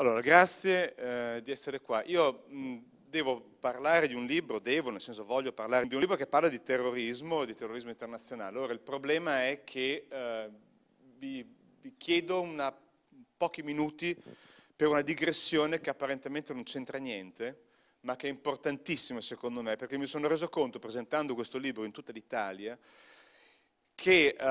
Allora, grazie eh, di essere qua. Io mh, devo parlare di un libro, devo, nel senso voglio parlare di un libro che parla di terrorismo, di terrorismo internazionale. Ora, il problema è che eh, vi, vi, chiedo una, pochi minuti per una digressione che apparentemente non c'entra niente, ma che è importantissima secondo me, perché mi sono reso conto, presentando questo libro in tutta l'Italia, che eh,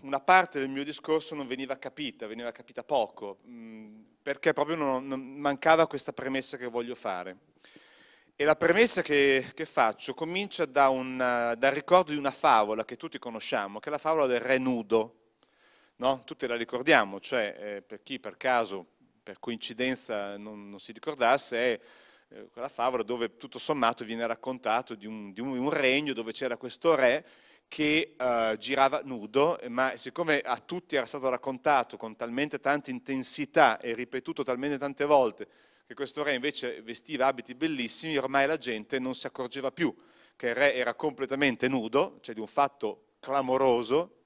una parte del mio discorso non veniva capita, veniva capita poco. Mh, perché proprio non, non mancava questa premessa che voglio fare. E la premessa che, che faccio comincia da una, dal ricordo di una favola che tutti conosciamo, che è la favola del re nudo. No? Tutti la ricordiamo, cioè eh, per chi per caso, per coincidenza non, non si ricordasse, è eh, quella favola dove tutto sommato viene raccontato di un, di un, di un regno dove c'era questo re che eh, girava nudo, ma siccome a tutti era stato raccontato con talmente tanta intensità e ripetuto talmente tante volte che questo re invece vestiva abiti bellissimi, ormai la gente non si accorgeva più che il re era completamente nudo, cioè di un fatto clamoroso,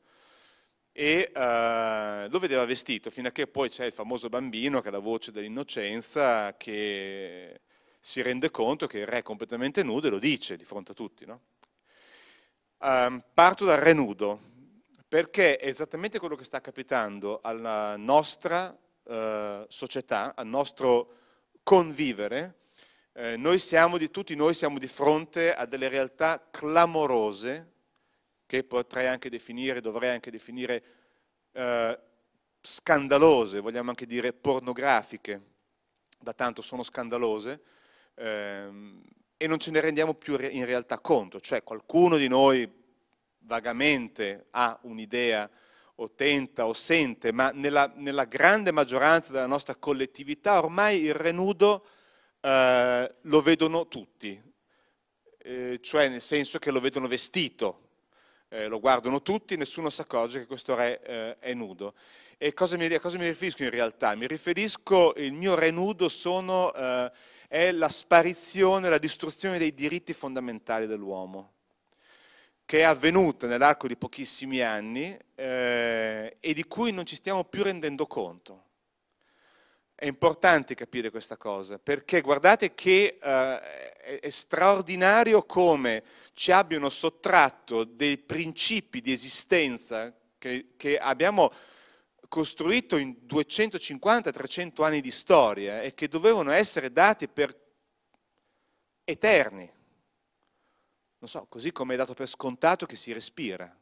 e eh, lo vedeva vestito, fino a che poi c'è il famoso bambino che ha la voce dell'innocenza, che si rende conto che il re è completamente nudo e lo dice di fronte a tutti, no? Um, parto dal renudo, perché è esattamente quello che sta capitando alla nostra uh, società, al nostro convivere. Eh, noi siamo di, tutti noi siamo di fronte a delle realtà clamorose, che potrei anche definire, dovrei anche definire uh, scandalose, vogliamo anche dire pornografiche, da tanto sono scandalose. Um, e non ce ne rendiamo più in realtà conto, cioè qualcuno di noi vagamente ha un'idea o tenta o sente, ma nella, nella grande maggioranza della nostra collettività ormai il renudo eh, lo vedono tutti, eh, cioè nel senso che lo vedono vestito, eh, lo guardano tutti, nessuno si accorge che questo re eh, è nudo. E cosa mi, a cosa mi riferisco in realtà? Mi riferisco, il mio re nudo sono eh, è la sparizione, la distruzione dei diritti fondamentali dell'uomo, che è avvenuta nell'arco di pochissimi anni eh, e di cui non ci stiamo più rendendo conto. È importante capire questa cosa, perché guardate che eh, è straordinario come ci abbiano sottratto dei principi di esistenza che, che abbiamo costruito in 250-300 anni di storia e che dovevano essere dati per eterni. Non so, così come è dato per scontato che si respira.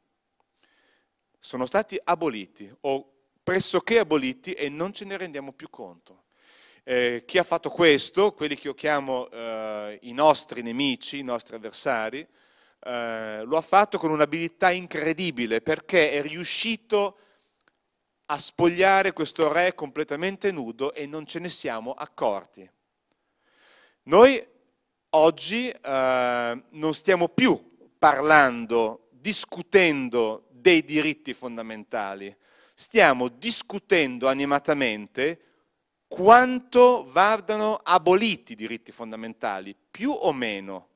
Sono stati aboliti o pressoché aboliti e non ce ne rendiamo più conto. Eh, chi ha fatto questo, quelli che io chiamo eh, i nostri nemici, i nostri avversari, eh, lo ha fatto con un'abilità incredibile perché è riuscito a a spogliare questo re completamente nudo e non ce ne siamo accorti. Noi oggi eh, non stiamo più parlando, discutendo dei diritti fondamentali, stiamo discutendo animatamente quanto vadano aboliti i diritti fondamentali, più o meno.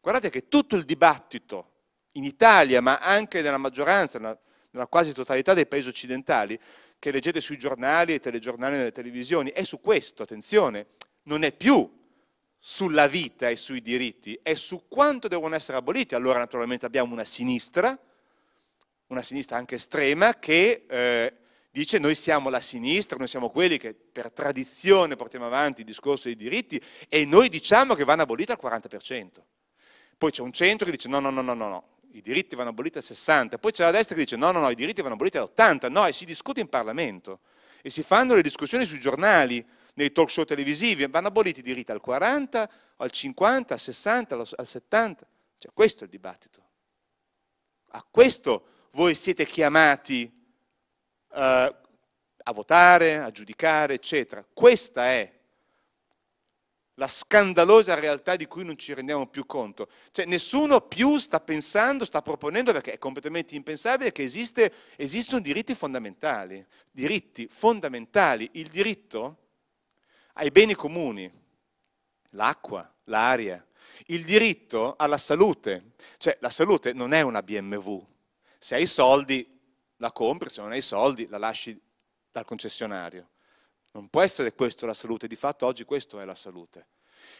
Guardate che tutto il dibattito in Italia, ma anche nella maggioranza, nella nella quasi totalità dei paesi occidentali, che leggete sui giornali, e telegiornali nelle televisioni, è su questo, attenzione, non è più sulla vita e sui diritti, è su quanto devono essere aboliti. Allora naturalmente abbiamo una sinistra, una sinistra anche estrema, che eh, dice noi siamo la sinistra, noi siamo quelli che per tradizione portiamo avanti il discorso dei diritti e noi diciamo che vanno aboliti al 40%. Poi c'è un centro che dice no, no, no, no, no, i diritti vanno aboliti a 60, poi c'è la destra che dice no, no, no, i diritti vanno aboliti a 80, no, e si discute in Parlamento, e si fanno le discussioni sui giornali, nei talk show televisivi, vanno aboliti i diritti al 40, al 50, al 60, al 70, cioè questo è il dibattito. A questo voi siete chiamati eh, a votare, a giudicare, eccetera. Questa è la scandalosa realtà di cui non ci rendiamo più conto. Cioè nessuno più sta pensando, sta proponendo, perché è completamente impensabile, che esiste, esistono diritti fondamentali, diritti fondamentali, il diritto ai beni comuni, l'acqua, l'aria, il diritto alla salute, cioè la salute non è una BMW, se hai soldi la compri, se non hai soldi la lasci dal concessionario. Non può essere questo la salute, di fatto oggi questo è la salute.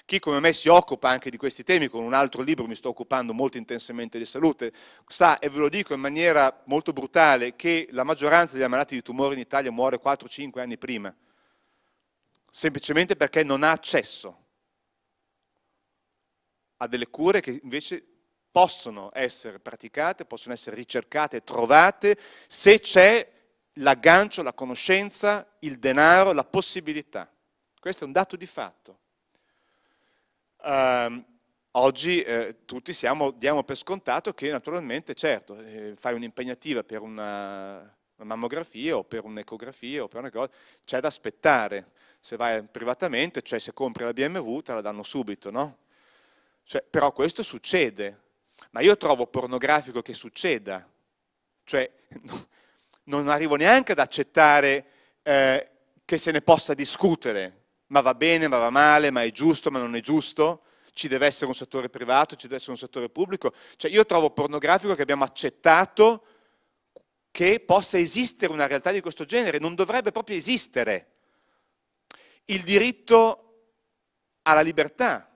Chi come me si occupa anche di questi temi, con un altro libro mi sto occupando molto intensamente di salute, sa, e ve lo dico in maniera molto brutale, che la maggioranza degli ammalati di tumore in Italia muore 4-5 anni prima, semplicemente perché non ha accesso a delle cure che invece possono essere praticate, possono essere ricercate, trovate, se c'è l'aggancio, la conoscenza, il denaro, la possibilità. Questo è un dato di fatto. Um, oggi eh, tutti siamo, diamo per scontato che naturalmente, certo, eh, fai un'impegnativa per una, una mammografia o per un'ecografia o per una cosa, c'è da aspettare. Se vai privatamente, cioè se compri la BMW, te la danno subito, no? Cioè, però questo succede. Ma io trovo pornografico che succeda. Cioè, no, non arrivo neanche ad accettare eh, che se ne possa discutere, ma va bene, ma va male, ma è giusto, ma non è giusto, ci deve essere un settore privato, ci deve essere un settore pubblico. Cioè io trovo pornografico che abbiamo accettato che possa esistere una realtà di questo genere, non dovrebbe proprio esistere. Il diritto alla libertà,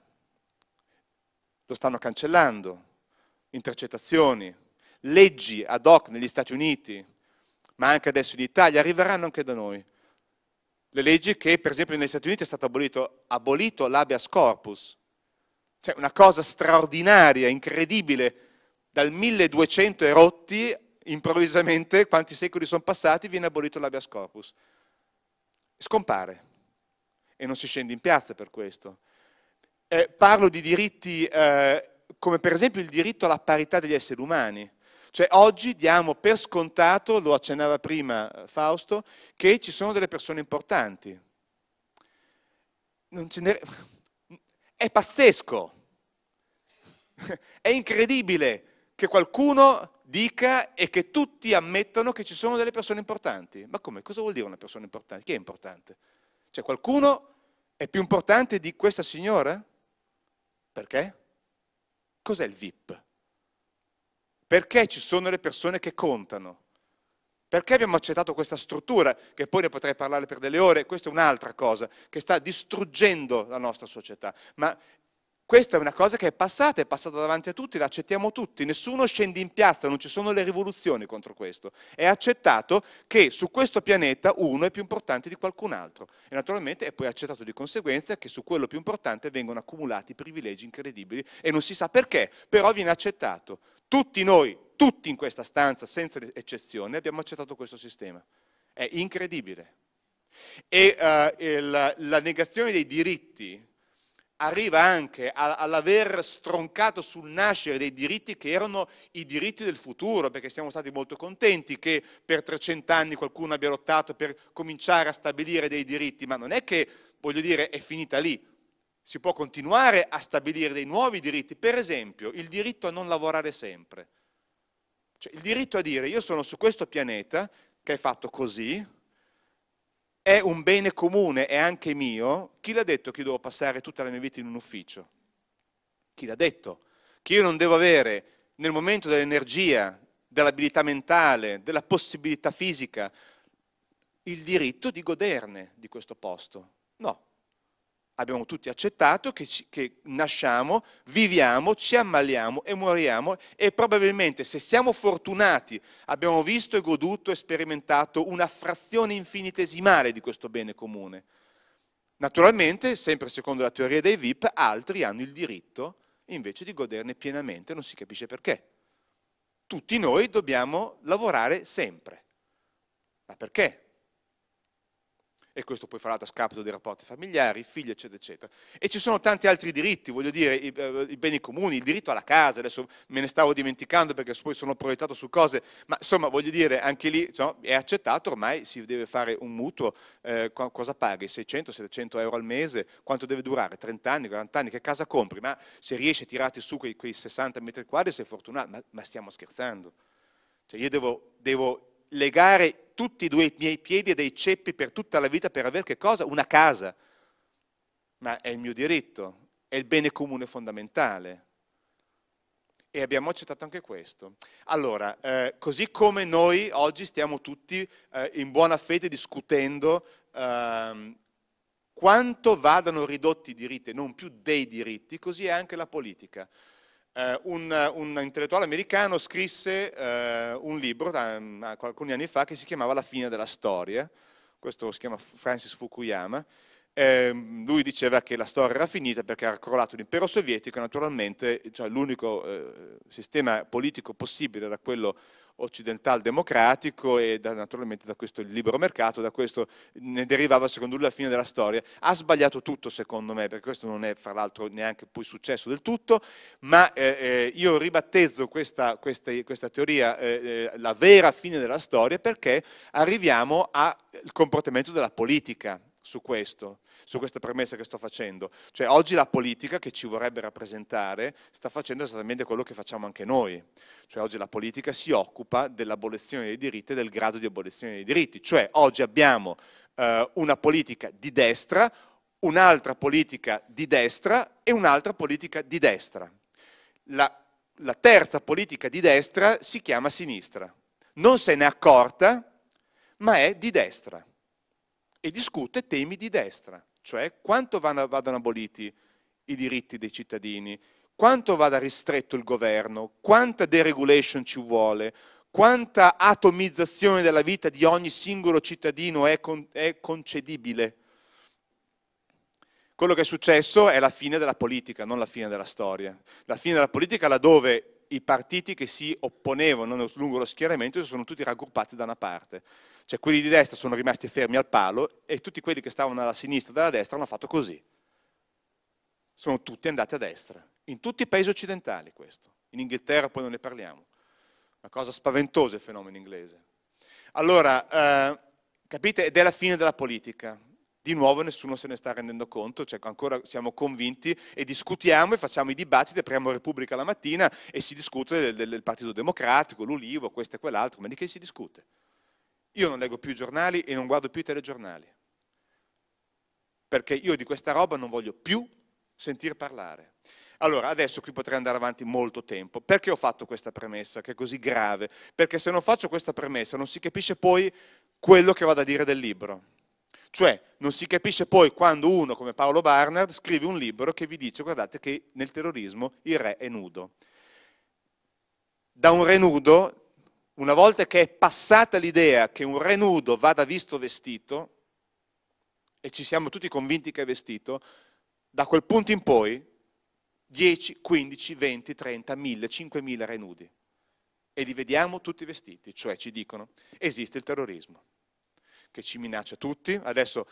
lo stanno cancellando, intercettazioni, leggi ad hoc negli Stati Uniti ma anche adesso in Italia, arriveranno anche da noi. Le leggi che per esempio negli Stati Uniti è stato abolito, abolito l'abeas corpus, cioè una cosa straordinaria, incredibile, dal 1200 erotti, improvvisamente, quanti secoli sono passati, viene abolito l'abeas corpus. Scompare. E non si scende in piazza per questo. Eh, parlo di diritti eh, come per esempio il diritto alla parità degli esseri umani. Cioè oggi diamo per scontato, lo accennava prima eh, Fausto, che ci sono delle persone importanti. Ne... È pazzesco, è incredibile che qualcuno dica e che tutti ammettano che ci sono delle persone importanti. Ma come? Cosa vuol dire una persona importante? Chi è importante? Cioè qualcuno è più importante di questa signora? Perché? Cos'è il VIP? Perché ci sono le persone che contano? Perché abbiamo accettato questa struttura, che poi ne potrei parlare per delle ore, questa è un'altra cosa, che sta distruggendo la nostra società. Ma questa è una cosa che è passata, è passata davanti a tutti, la accettiamo tutti, nessuno scende in piazza, non ci sono le rivoluzioni contro questo. È accettato che su questo pianeta uno è più importante di qualcun altro e naturalmente è poi accettato di conseguenza che su quello più importante vengono accumulati privilegi incredibili e non si sa perché, però viene accettato. Tutti noi, tutti in questa stanza, senza eccezione, abbiamo accettato questo sistema. È incredibile. E uh, eh, la, la negazione dei diritti arriva anche all'aver stroncato sul nascere dei diritti che erano i diritti del futuro, perché siamo stati molto contenti che per 300 anni qualcuno abbia lottato per cominciare a stabilire dei diritti, ma non è che, voglio dire, è finita lì si può continuare a stabilire dei nuovi diritti, per esempio il diritto a non lavorare sempre. Cioè, il diritto a dire io sono su questo pianeta che è fatto così, è un bene comune, è anche mio, chi l'ha detto che io devo passare tutta la mia vita in un ufficio? Chi l'ha detto? Che io non devo avere nel momento dell'energia, dell'abilità mentale, della possibilità fisica, il diritto di goderne di questo posto. No, abbiamo tutti accettato che, ci, che, nasciamo, viviamo, ci ammaliamo e moriamo e probabilmente se siamo fortunati abbiamo visto e goduto e sperimentato una frazione infinitesimale di questo bene comune. Naturalmente, sempre secondo la teoria dei VIP, altri hanno il diritto invece di goderne pienamente, non si capisce perché. Tutti noi dobbiamo lavorare sempre. Ma perché? e questo poi fra l'altro a scapito dei rapporti familiari, figli, eccetera, eccetera. E ci sono tanti altri diritti, voglio dire, i, eh, i beni comuni, il diritto alla casa, adesso me ne stavo dimenticando perché poi sono proiettato su cose, ma insomma, voglio dire, anche lì no, è accettato, ormai si deve fare un mutuo, eh, cosa paghi? 600, 700 euro al mese? Quanto deve durare? 30 anni, 40 anni? Che casa compri? Ma se riesci a tirarti su quei, quei 60 metri quadri sei fortunato, ma, ma stiamo scherzando. Cioè io devo, devo legare tutti e due i miei piedi e dei ceppi per tutta la vita per avere che cosa? Una casa. Ma è il mio diritto, è il bene comune fondamentale. E abbiamo accettato anche questo. Allora, eh, così come noi oggi stiamo tutti eh, in buona fede discutendo eh, quanto vadano ridotti i diritti, non più dei diritti, così è anche la politica eh, un, un, intellettuale americano scrisse eh, un libro da, mm, alcuni anni fa che si chiamava La fine della storia, questo si chiama Francis Fukuyama, eh, lui diceva che la storia era finita perché era crollato l'impero sovietico e naturalmente cioè, l'unico eh, sistema politico possibile era quello occidentale democratico e da, naturalmente da questo libero mercato, da questo ne derivava secondo lui la fine della storia. Ha sbagliato tutto secondo me, perché questo non è fra l'altro neanche poi successo del tutto, ma eh, eh io ribattezzo questa, questa, questa teoria eh, eh, la vera fine della storia perché arriviamo al comportamento della politica su questo, su questa premessa che sto facendo. Cioè oggi la politica che ci vorrebbe rappresentare sta facendo esattamente quello che facciamo anche noi. Cioè oggi la politica si occupa dell'abolizione dei diritti e del grado di abolizione dei diritti. Cioè oggi abbiamo eh, una politica di destra, un'altra politica di destra e un'altra politica di destra. La, la terza politica di destra si chiama sinistra. Non se n'è accorta, ma è di destra e discute temi di destra, cioè quanto vadano aboliti i diritti dei cittadini, quanto vada ristretto il governo, quanta deregulation ci vuole, quanta atomizzazione della vita di ogni singolo cittadino è, con, è, concedibile. Quello che è successo è la fine della politica, non la fine della storia. La fine della politica laddove i partiti che si opponevano lungo lo schieramento si sono tutti raggruppati da una parte. Cioè quelli di destra sono rimasti fermi al palo e tutti quelli che stavano alla sinistra e alla destra hanno fatto così. Sono tutti andati a destra, in tutti i paesi occidentali questo. In Inghilterra poi non ne parliamo. Una cosa spaventosa il fenomeno inglese. Allora, eh, capite? Ed è la fine della politica. Di nuovo nessuno se ne sta rendendo conto, cioè ancora siamo convinti e discutiamo e facciamo i dibattiti, apriamo Repubblica la mattina e si discute del, del, del Partito Democratico, l'Ulivo, questo e quell'altro, ma di che si discute? Io non leggo più i giornali e non guardo più i telegiornali, perché io di questa roba non voglio più sentir parlare. Allora, adesso qui potrei andare avanti molto tempo. Perché ho fatto questa premessa, che è così grave? Perché se non faccio questa premessa non si capisce poi quello che vado a dire del libro. Cioè, non si capisce poi quando uno come Paolo Barnard scrive un libro che vi dice, guardate che nel terrorismo il re è nudo. Da un re nudo una volta che è passata l'idea che un re nudo vada visto vestito, e ci siamo tutti convinti che è vestito, da quel punto in poi 10, 15, 20, 30, 1000, 5000 re nudi. E li vediamo tutti vestiti, cioè ci dicono esiste il terrorismo, che ci minaccia tutti. Adesso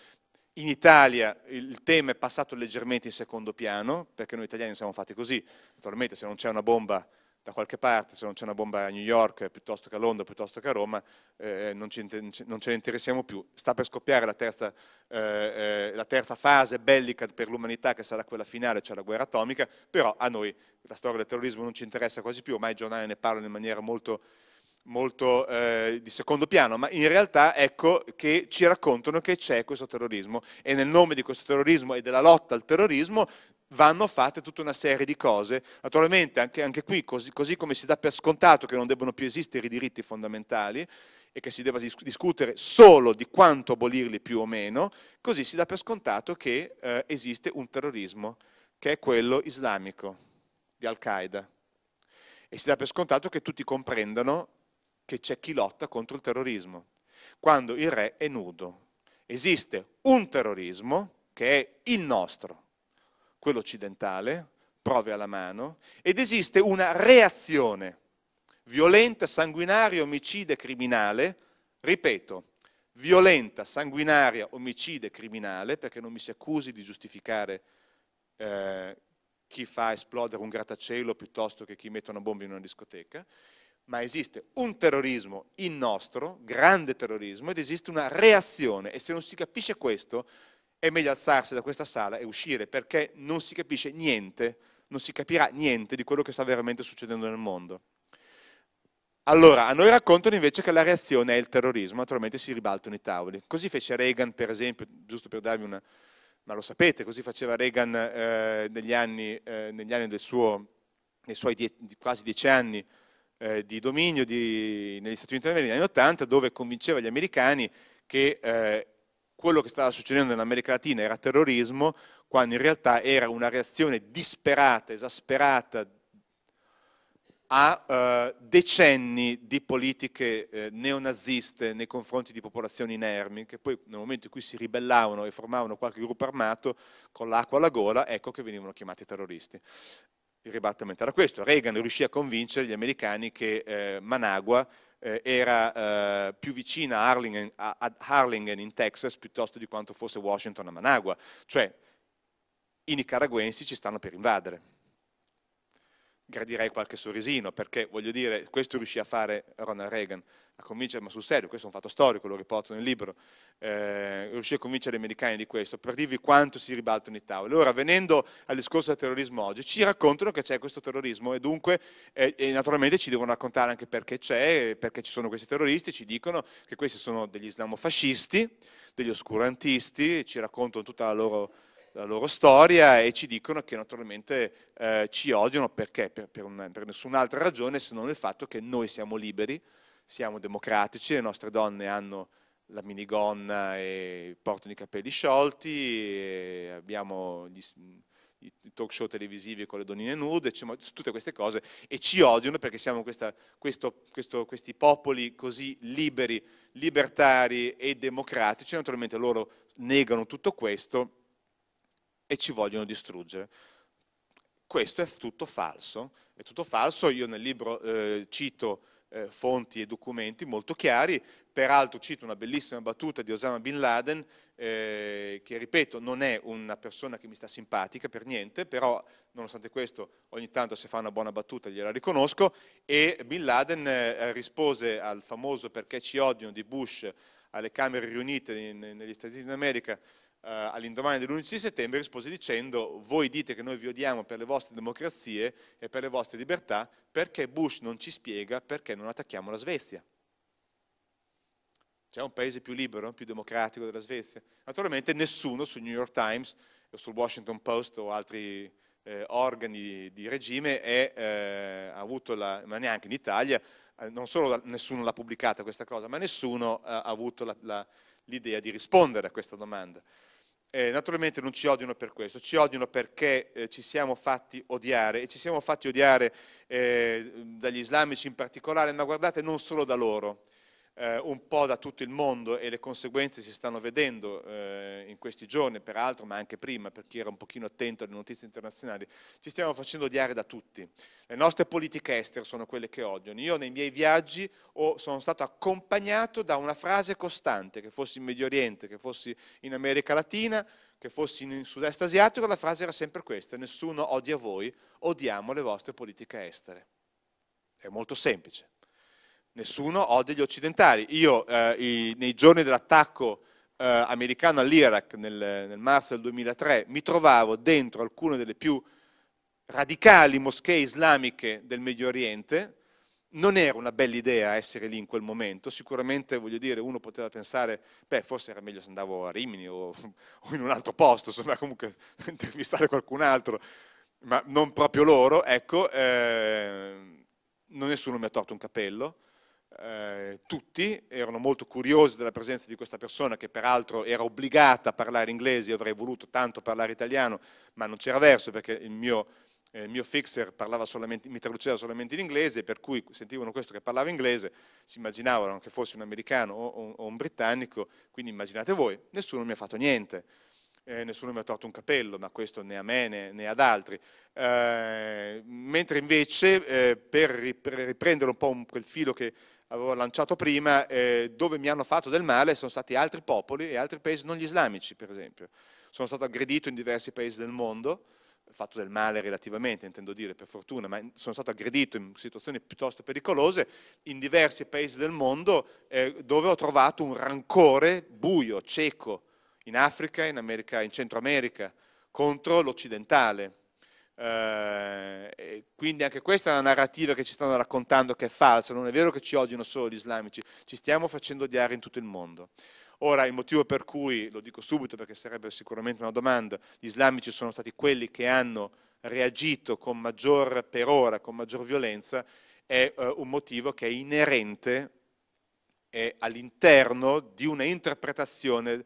in Italia il tema è passato leggermente in secondo piano, perché noi italiani siamo fatti così. Naturalmente se non c'è una bomba da qualche parte, se non c'è una bomba a New York piuttosto che a Londra, piuttosto che a Roma, eh, eh non, ci, non, ce ne interessiamo più. Sta per scoppiare la terza, eh, eh, la terza fase bellica per l'umanità, che sarà quella finale, cioè la guerra atomica, però a noi la storia del terrorismo non ci interessa quasi più, ormai i giornali ne parlano in maniera molto molto eh, di secondo piano, ma in realtà ecco che ci raccontano che c'è questo terrorismo e nel nome di questo terrorismo e della lotta al terrorismo vanno fatte tutta una serie di cose. Naturalmente anche, anche qui, così, così, come si dà per scontato che non debbano più esistere i diritti fondamentali e che si debba discutere solo di quanto abolirli più o meno, così si dà per scontato che eh, esiste un terrorismo, che è quello islamico, di Al-Qaeda. E si dà per scontato che tutti comprendano che c'è chi lotta contro il terrorismo, quando il re è nudo. Esiste un terrorismo che è il nostro, quello occidentale, prove alla mano, ed esiste una reazione violenta, sanguinaria, omicida e criminale, ripeto, violenta, sanguinaria, omicida e criminale, perché non mi si accusi di giustificare eh, chi fa esplodere un grattacielo piuttosto che chi mette una bomba in una discoteca, ma esiste un terrorismo il nostro, grande terrorismo, ed esiste una reazione, e se non si capisce questo è meglio alzarsi da questa sala e uscire perché non si capisce niente, non si capirà niente di quello che sta veramente succedendo nel mondo. Allora, a noi raccontano invece che la reazione è il terrorismo, naturalmente si ribaltano i tavoli. Così fece Reagan, per esempio, giusto per darvi una... ma lo sapete, così faceva Reagan eh, negli anni, eh, negli anni suo, nei suoi die, quasi dieci anni eh, di dominio di, negli Stati Uniti d'America, negli anni Ottanta, dove convinceva gli americani che eh, quello che stava succedendo in America Latina era terrorismo, quando in realtà era una reazione disperata, esasperata a eh, decenni di politiche eh, neonaziste nei confronti di popolazioni inermi, che poi nel momento in cui si ribellavano e formavano qualche gruppo armato, con l'acqua alla gola, ecco che venivano chiamati terroristi. Il ribattimento era questo. Reagan riuscì a convincere gli americani che eh, Managua eh, era eh, più vicina a Harlingen, a, a Harlingen, in Texas piuttosto di quanto fosse Washington a Managua. Cioè i nicaragüensi ci stanno per invadere gradirei qualche sorrisino, perché voglio dire, questo riuscì a fare Ronald Reagan, a convincere, ma sul serio, questo è un fatto storico, lo riporto nel libro, eh, riuscì a convincere gli americani di questo, per dirvi quanto si ribaltano i tavoli. Allora, venendo al discorso del terrorismo oggi, ci raccontano che c'è questo terrorismo e dunque, eh, e naturalmente ci devono raccontare anche perché c'è, perché ci sono questi terroristi, ci dicono che questi sono degli islamofascisti, degli oscurantisti, ci raccontano tutta la loro la loro storia e ci dicono che naturalmente eh, ci odiano perché? Per, per, un, per nessun'altra ragione se non il fatto che noi siamo liberi, siamo democratici, le nostre donne hanno la minigonna e portano i capelli sciolti, abbiamo gli, i talk show televisivi con le donine nude, cioè, tutte queste cose, e ci odiano perché siamo questa, questo, questo, questi popoli così liberi, libertari e democratici, naturalmente loro negano tutto questo e ci vogliono distruggere. Questo è tutto falso, è tutto falso, io nel libro eh, cito eh, fonti e documenti molto chiari, peraltro cito una bellissima battuta di Osama Bin Laden, eh, che ripeto non è una persona che mi sta simpatica per niente, però nonostante questo ogni tanto se fa una buona battuta gliela riconosco, e Bin Laden eh, rispose al famoso perché ci odiano di Bush alle Camere riunite in, negli Stati Uniti d'America eh, all'indomani dell'11 settembre rispose dicendo voi dite che noi vi odiamo per le vostre democrazie e per le vostre libertà, perché Bush non ci spiega perché non attacchiamo la Svezia? C'è un paese più libero, più democratico della Svezia? Naturalmente nessuno sul New York Times o sul Washington Post o altri eh, organi di regime è, eh, ha avuto, la, ma neanche in Italia, eh, non solo la, nessuno l'ha pubblicata questa cosa, ma nessuno eh, ha avuto l'idea di rispondere a questa domanda. Eh, naturalmente non ci odiano per questo, ci odiano perché eh, ci siamo fatti odiare e ci siamo fatti odiare eh, dagli islamici in particolare, ma guardate non solo da loro eh, un po' da tutto il mondo e le conseguenze si stanno vedendo eh, in questi giorni, peraltro, ma anche prima, per chi era un pochino attento alle notizie internazionali, ci stiamo facendo odiare da tutti. Le nostre politiche estere sono quelle che odiano. Io nei miei viaggi ho, sono stato accompagnato da una frase costante, che fossi in Medio Oriente, che fossi in America Latina, che fossi in sud-est asiatico, la frase era sempre questa, nessuno odia voi, odiamo le vostre politiche estere. È molto semplice. Nessuno odia gli occidentali. Io eh, i, nei giorni dell'attacco eh, americano all'Iraq nel, nel, marzo del 2003 mi trovavo dentro alcune delle più radicali moschee islamiche del Medio Oriente. Non era una bella idea essere lì in quel momento, sicuramente voglio dire, uno poteva pensare, beh, forse era meglio se andavo a Rimini o, o in un altro posto, insomma, comunque intervistare qualcun altro, ma non proprio loro, ecco, eh, nessuno mi ha tolto un capello, eh, tutti erano molto curiosi della presenza di questa persona che peraltro era obbligata a parlare inglese, io avrei voluto tanto parlare italiano, ma non c'era verso perché il mio, eh, il mio fixer mi traduceva solamente in inglese, per cui sentivano questo che parlava inglese, si immaginavano che fosse un americano o, o un britannico, quindi immaginate voi, nessuno mi ha fatto niente. Eh, nessuno mi ha tolto un capello, ma questo né a me né, né ad altri. Eh, mentre invece, eh, per riprendere un po' un, quel filo che avevo lanciato prima, eh, dove mi hanno fatto del male sono stati altri popoli e altri paesi non gli islamici, per esempio. Sono stato aggredito in diversi paesi del mondo, fatto del male relativamente, intendo dire, per fortuna, ma sono stato aggredito in situazioni piuttosto pericolose in diversi paesi del mondo eh, dove ho trovato un rancore buio, cieco, in Africa, in, America, in Centro America, contro l'occidentale eh, quindi anche questa è una narrativa che ci stanno raccontando che è falsa, non è vero che ci odiano solo gli islamici, ci stiamo facendo odiare in tutto il mondo. Ora, il motivo per cui, lo dico subito perché sarebbe sicuramente una domanda, gli islamici sono stati quelli che hanno reagito con maggior, per ora, con maggior violenza, è eh, un motivo che è inerente è all'interno di una interpretazione,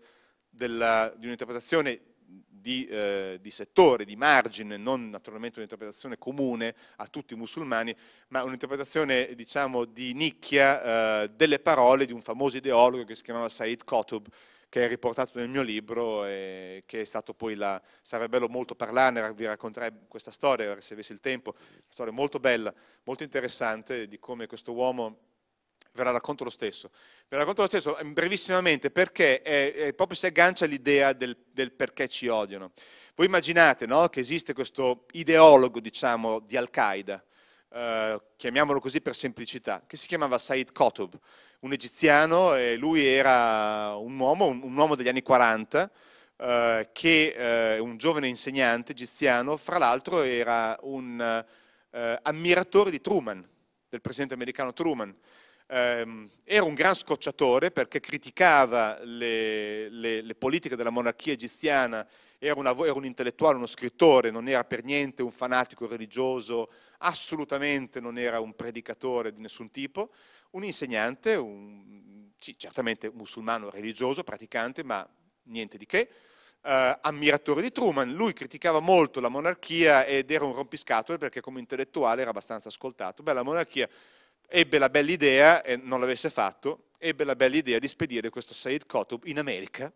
della, di un'interpretazione di, eh, di, settore, di margine, non naturalmente un'interpretazione comune a tutti i musulmani, ma un'interpretazione diciamo, di nicchia eh, delle parole di un famoso ideologo che si chiamava Said Qutb, che è riportato nel mio libro e che è stato poi la... sarebbe bello molto parlarne, vi racconterei questa storia se avessi il tempo, una storia molto bella, molto interessante di come questo uomo verrà racconto lo stesso. Verrà racconto lo stesso ehm, brevissimamente perché è, è proprio si aggancia l'idea del, del, perché ci odiano. Voi immaginate no, che esiste questo ideologo, diciamo, di Al-Qaeda, eh, chiamiamolo così per semplicità, che si chiamava Said Qutb, un egiziano, e lui era un uomo, un, un uomo degli anni 40, eh, che eh, un giovane insegnante egiziano, fra l'altro era un eh, ammiratore di Truman, del presidente americano Truman ehm, era un gran scocciatore perché criticava le, le, le politiche della monarchia egiziana, era, una, era, un intellettuale, uno scrittore, non era per niente un fanatico religioso, assolutamente non era un predicatore di nessun tipo, un insegnante, un, sì, certamente musulmano religioso, praticante, ma niente di che. Uh, ammiratore di Truman, lui criticava molto la monarchia ed era un rompiscatole perché come intellettuale era abbastanza ascoltato. Beh, la monarchia ebbe la bella idea, e non l'avesse fatto, ebbe la bella idea di spedire questo Said Qutb in America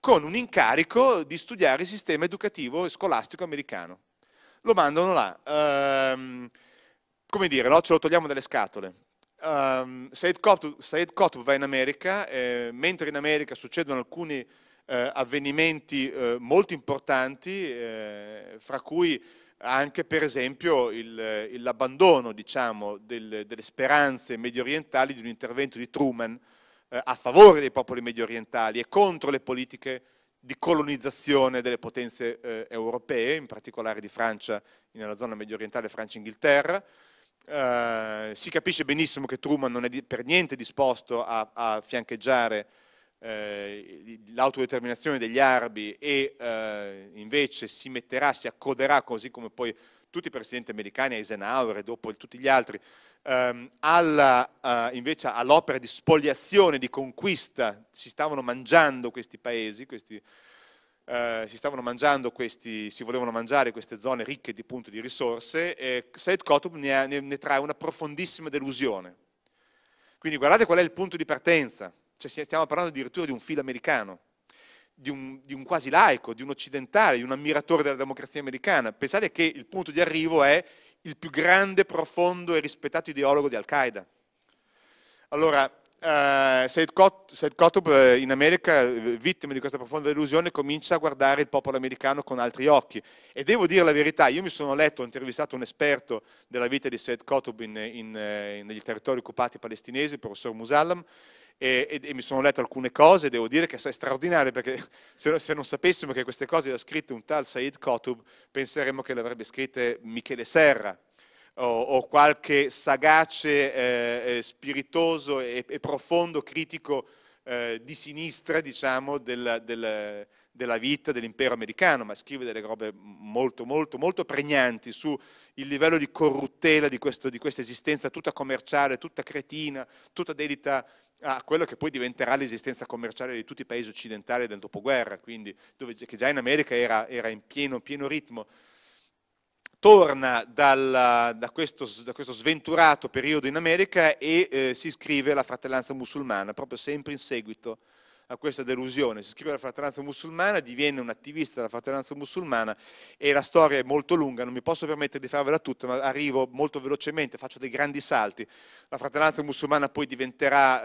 con un incarico di studiare il sistema educativo e scolastico americano. Lo mandano là. Ehm, come dire, no? ce lo togliamo dalle scatole. Ehm, Said, Qutb, Said Qutb va in America, eh, mentre in America succedono alcuni eh, avvenimenti eh, molto importanti, eh, fra cui anche per esempio l'abbandono diciamo, del, delle speranze mediorientali di un intervento di Truman eh, a favore dei popoli mediorientali e contro le politiche di colonizzazione delle potenze eh, europee, in particolare di Francia, nella zona mediorientale Francia Inghilterra. Eh, si capisce benissimo che Truman non è per niente disposto a, a fiancheggiare eh, l'autodeterminazione degli arabi e eh, invece si metterà, si accoderà, così come poi tutti i presidenti americani, Eisenhower e dopo tutti gli altri, ehm, alla, eh, invece all'opera di spoliazione, di conquista, si stavano mangiando questi paesi, questi, eh, si stavano mangiando questi, si volevano mangiare queste zone ricche di, punto, di risorse, e Said Qutb ne, ne, ne trae una profondissima delusione. Quindi guardate qual è il punto di partenza cioè, stiamo parlando addirittura di un filo americano, di un, di un, quasi laico, di un occidentale, di un ammiratore della democrazia americana. Pensate che il punto di arrivo è il più grande, profondo e rispettato ideologo di Al-Qaeda. Allora, eh, Said, Qutb eh, in America, eh, vittima di questa profonda delusione, comincia a guardare il popolo americano con altri occhi. E devo dire la verità, io mi sono letto, ho intervistato un esperto della vita di Said Qutb in, in, eh, negli territori occupati palestinesi, il professor Musallam, e, e, e, mi sono letto alcune cose, devo dire che è straordinario, perché se, se, non sapessimo che queste cose le ha scritte un tal Said Qutb, penseremmo che le avrebbe scritte Michele Serra, o, o qualche sagace, eh, eh spiritoso e, e, profondo critico eh, di sinistra, diciamo, del, del, della vita dell'impero americano, ma scrive delle robe molto, molto, molto pregnanti sul livello di corruttela di, questo, di questa esistenza tutta commerciale, tutta cretina, tutta dedita a quello che poi diventerà l'esistenza commerciale di tutti i paesi occidentali del dopoguerra, quindi, dove, che già in America era, era in pieno, pieno, ritmo. Torna dal, da, questo, da, questo, sventurato periodo in America e eh, si iscrive alla fratellanza musulmana, proprio sempre in seguito a questa delusione. Si iscrive alla fratellanza musulmana, diviene un attivista della fratellanza musulmana e la storia è molto lunga, non mi posso permettere di farvela tutta, ma arrivo molto velocemente, faccio dei grandi salti. La fratellanza musulmana poi diventerà,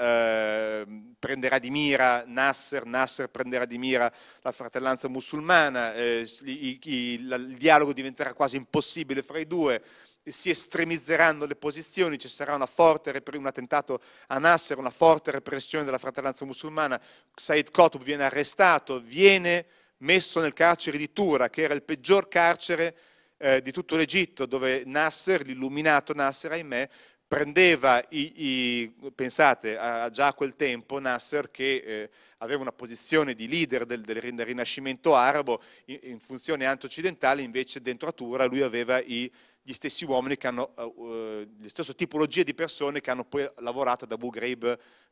eh, prenderà di mira Nasser, Nasser prenderà di mira la fratellanza musulmana, eh, i, i, la, il dialogo diventerà quasi impossibile fra i due, si estremizzeranno le posizioni, ci sarà forte, un attentato a Nasser, una forte repressione della fratellanza musulmana, Said Qutb viene arrestato, viene messo nel carcere di Tura, che era il peggior carcere eh, di tutto l'Egitto, dove Nasser, l'illuminato Nasser, ahimè, prendeva i, i, pensate a, già a quel tempo Nasser che eh, aveva una posizione di leader del, del rinascimento arabo in, in funzione anti-occidentale, invece dentro a Tura lui aveva i gli stessi uomini che hanno, eh, uh, eh, la stessa tipologia di persone che hanno poi lavorato da Abu Ghraib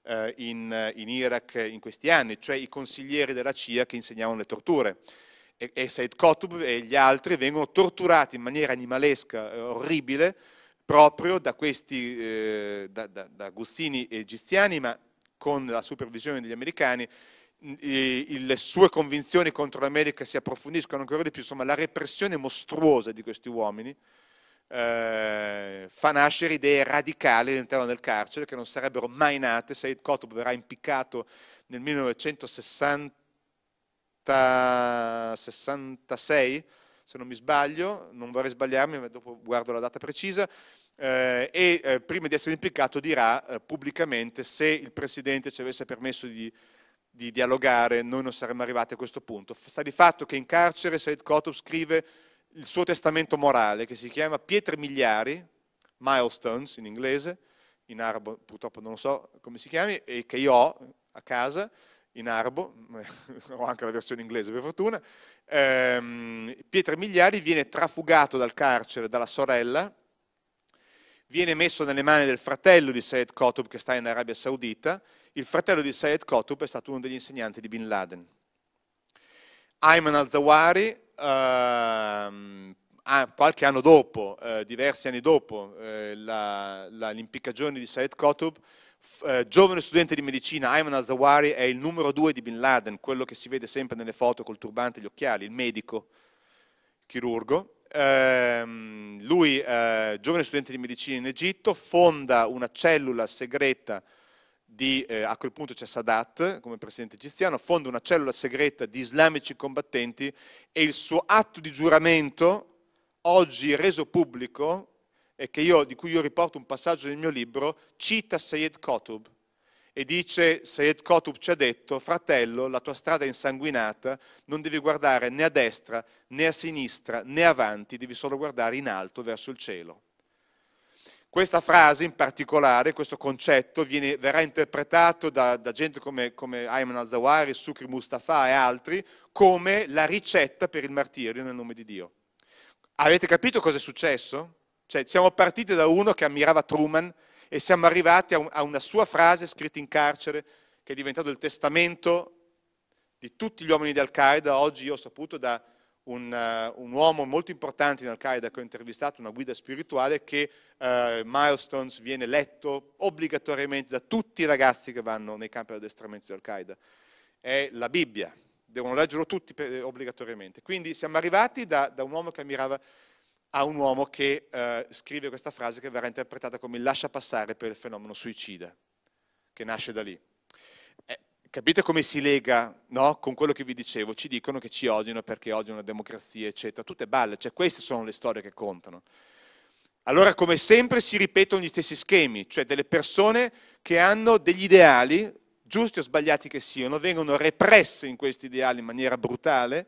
uh, in, in, Iraq in questi anni, cioè i consiglieri della CIA che insegnavano le torture. E, e Said Qutb e gli altri vengono torturati in maniera animalesca, orribile, proprio da questi, eh, da, da, da Agustini egiziani, ma con la supervisione degli americani, le sue convinzioni contro l'America si approfondiscono ancora di più, insomma la repressione mostruosa di questi uomini eh, fa nascere idee radicali all'interno del carcere che non sarebbero mai nate. Said Qutb verrà impiccato nel 1966, se non mi sbaglio, non vorrei sbagliarmi, ma dopo guardo la data precisa, eh, e eh, prima di essere impiccato dirà eh, pubblicamente se il Presidente ci avesse permesso di di dialogare, noi non saremmo arrivati a questo punto. Sta di fatto che in carcere Said Qutb scrive il suo testamento morale che si chiama Pietre miliari, milestones in inglese, in arabo purtroppo non so come si chiami, e che io ho a casa in arabo, ho anche la versione inglese per fortuna, ehm, Pietre Migliari viene trafugato dal carcere dalla sorella, viene messo nelle mani del fratello di Sayed Qutb che sta in Arabia Saudita, il fratello di Sayed Qutb è stato uno degli insegnanti di Bin Laden. Ayman al-Zawari ehm, ah, qualche anno dopo, eh, diversi anni dopo, eh, l'impiccagione di Said Qutb, eh, giovane studente di medicina, Ayman al-Zawari è il numero due di Bin Laden, quello che si vede sempre nelle foto col turbante e gli occhiali, il medico, chirurgo. Ehm, lui, eh, giovane studente di medicina in Egitto, fonda una cellula segreta di, eh, a quel punto c'è Sadat come presidente egiziano, fonda una cellula segreta di islamici combattenti e il suo atto di giuramento, oggi reso pubblico, io, di cui io riporto un passaggio nel mio libro, cita Sayed Qutb e dice, Sayed Qutb ci ha detto, fratello, la tua strada è insanguinata, non devi guardare né a destra, né a sinistra, né avanti, devi solo guardare in alto verso il cielo. Questa frase in particolare, questo concetto, viene, verrà interpretato da, da gente come, come Ayman al-Zawari, Sukri Mustafa e altri come la ricetta per il martirio nel nome di Dio. Avete capito cosa è successo? Cioè, siamo partiti da uno che ammirava Truman e siamo arrivati a, un, a una sua frase scritta in carcere che è diventato il testamento di tutti gli uomini di Al-Qaeda. Oggi io ho saputo da un, eh, un uomo molto importante in Al-Qaeda che ho intervistato, una guida spirituale, che eh, Milestones viene letto obbligatoriamente da tutti i ragazzi che vanno nei campi di addestramento di Al-Qaeda. È la Bibbia, devono leggerlo tutti per, eh, obbligatoriamente. Quindi siamo arrivati da, da un uomo che ammirava a un uomo che eh, scrive questa frase che verrà interpretata come il lascia passare per il fenomeno suicida, che nasce da lì. Eh, capite come si lega no? con quello che vi dicevo? Ci dicono che ci odiano perché odiano la democrazia, eccetera. Tutte balle, cioè queste sono le storie che contano. Allora, come sempre, si ripetono gli stessi schemi, cioè delle persone che hanno degli ideali, giusti o sbagliati che siano, vengono represse in questi ideali in maniera brutale.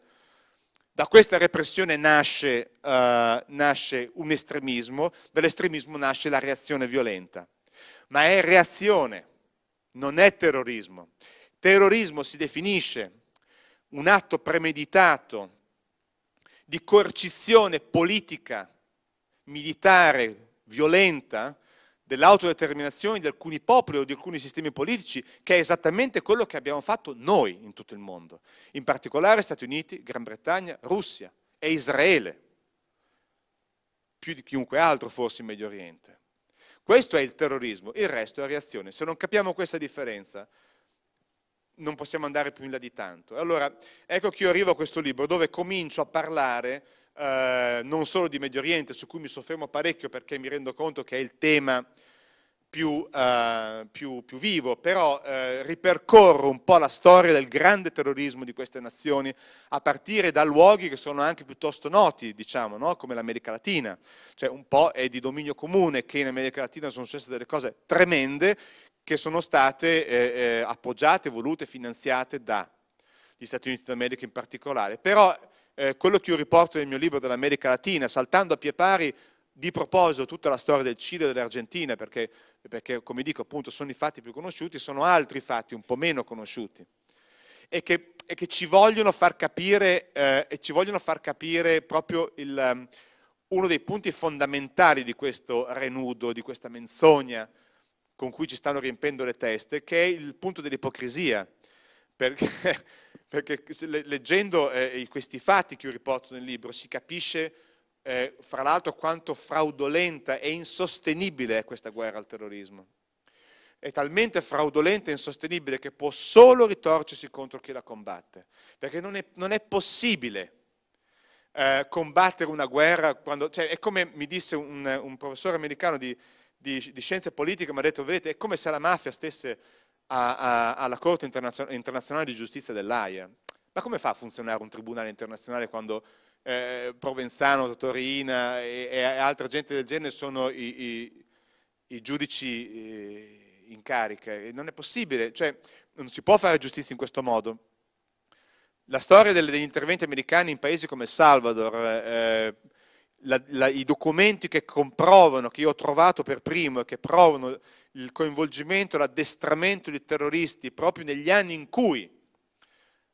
Da questa repressione nasce, eh, nasce un estremismo, dall'estremismo nasce la reazione violenta. Ma è reazione, non è terrorismo. Terrorismo si definisce un atto premeditato di coercizione politica, militare, violenta dell'autodeterminazione di alcuni popoli o di alcuni sistemi politici, che è esattamente quello che abbiamo fatto noi in tutto il mondo, in particolare Stati Uniti, Gran Bretagna, Russia e Israele, più di chiunque altro forse in Medio Oriente. Questo è il terrorismo, il resto è reazione. Se non capiamo questa differenza, non possiamo andare più in là di tanto. Allora, ecco che io arrivo a questo libro dove comincio a parlare eh, non solo di Medio Oriente, su cui mi soffermo parecchio perché mi rendo conto che è il tema più, eh, più, più vivo, però eh, ripercorro un po' la storia del grande terrorismo di queste nazioni, a partire da luoghi che sono anche piuttosto noti, diciamo, no? come l'America Latina. Cioè un po' è di dominio comune che in America Latina sono successe delle cose tremende che sono state eh, eh appoggiate, volute, finanziate dagli Stati Uniti d'America in particolare. Però eh, quello che io riporto nel mio libro dell'America Latina, saltando a pie pari di proposito tutta la storia del Cile e dell'Argentina, perché, perché, come dico appunto sono i fatti più conosciuti, sono altri fatti un po' meno conosciuti e che, e che ci, vogliono far capire, eh, e ci vogliono far capire proprio il, um, uno dei punti fondamentali di questo renudo, di questa menzogna con cui ci stanno riempendo le teste, che è il punto dell'ipocrisia, perché, perché leggendo eh, questi fatti che io riporto nel libro si capisce eh, fra l'altro quanto fraudolenta e insostenibile è questa guerra al terrorismo. È talmente fraudolenta e insostenibile che può solo ritorcersi contro chi la combatte, perché non è, non è possibile eh, combattere una guerra quando... Cioè, è come mi disse un, un professore americano di, di, di scienze politiche mi ha detto, vedete, è come se la mafia stesse a, a, alla Corte internazionale, internazionale di Giustizia dell'AIA. Ma come fa a funzionare un tribunale internazionale quando eh, Provenzano, Totorina e, e, altra gente del genere sono i, i, i giudici eh, in carica? E non è possibile, cioè non si può fare giustizia in questo modo. La storia degli interventi americani in paesi come Salvador, eh, la, la, i documenti che comprovano, che io ho trovato per primo, che provano il coinvolgimento, l'addestramento di terroristi proprio negli anni in cui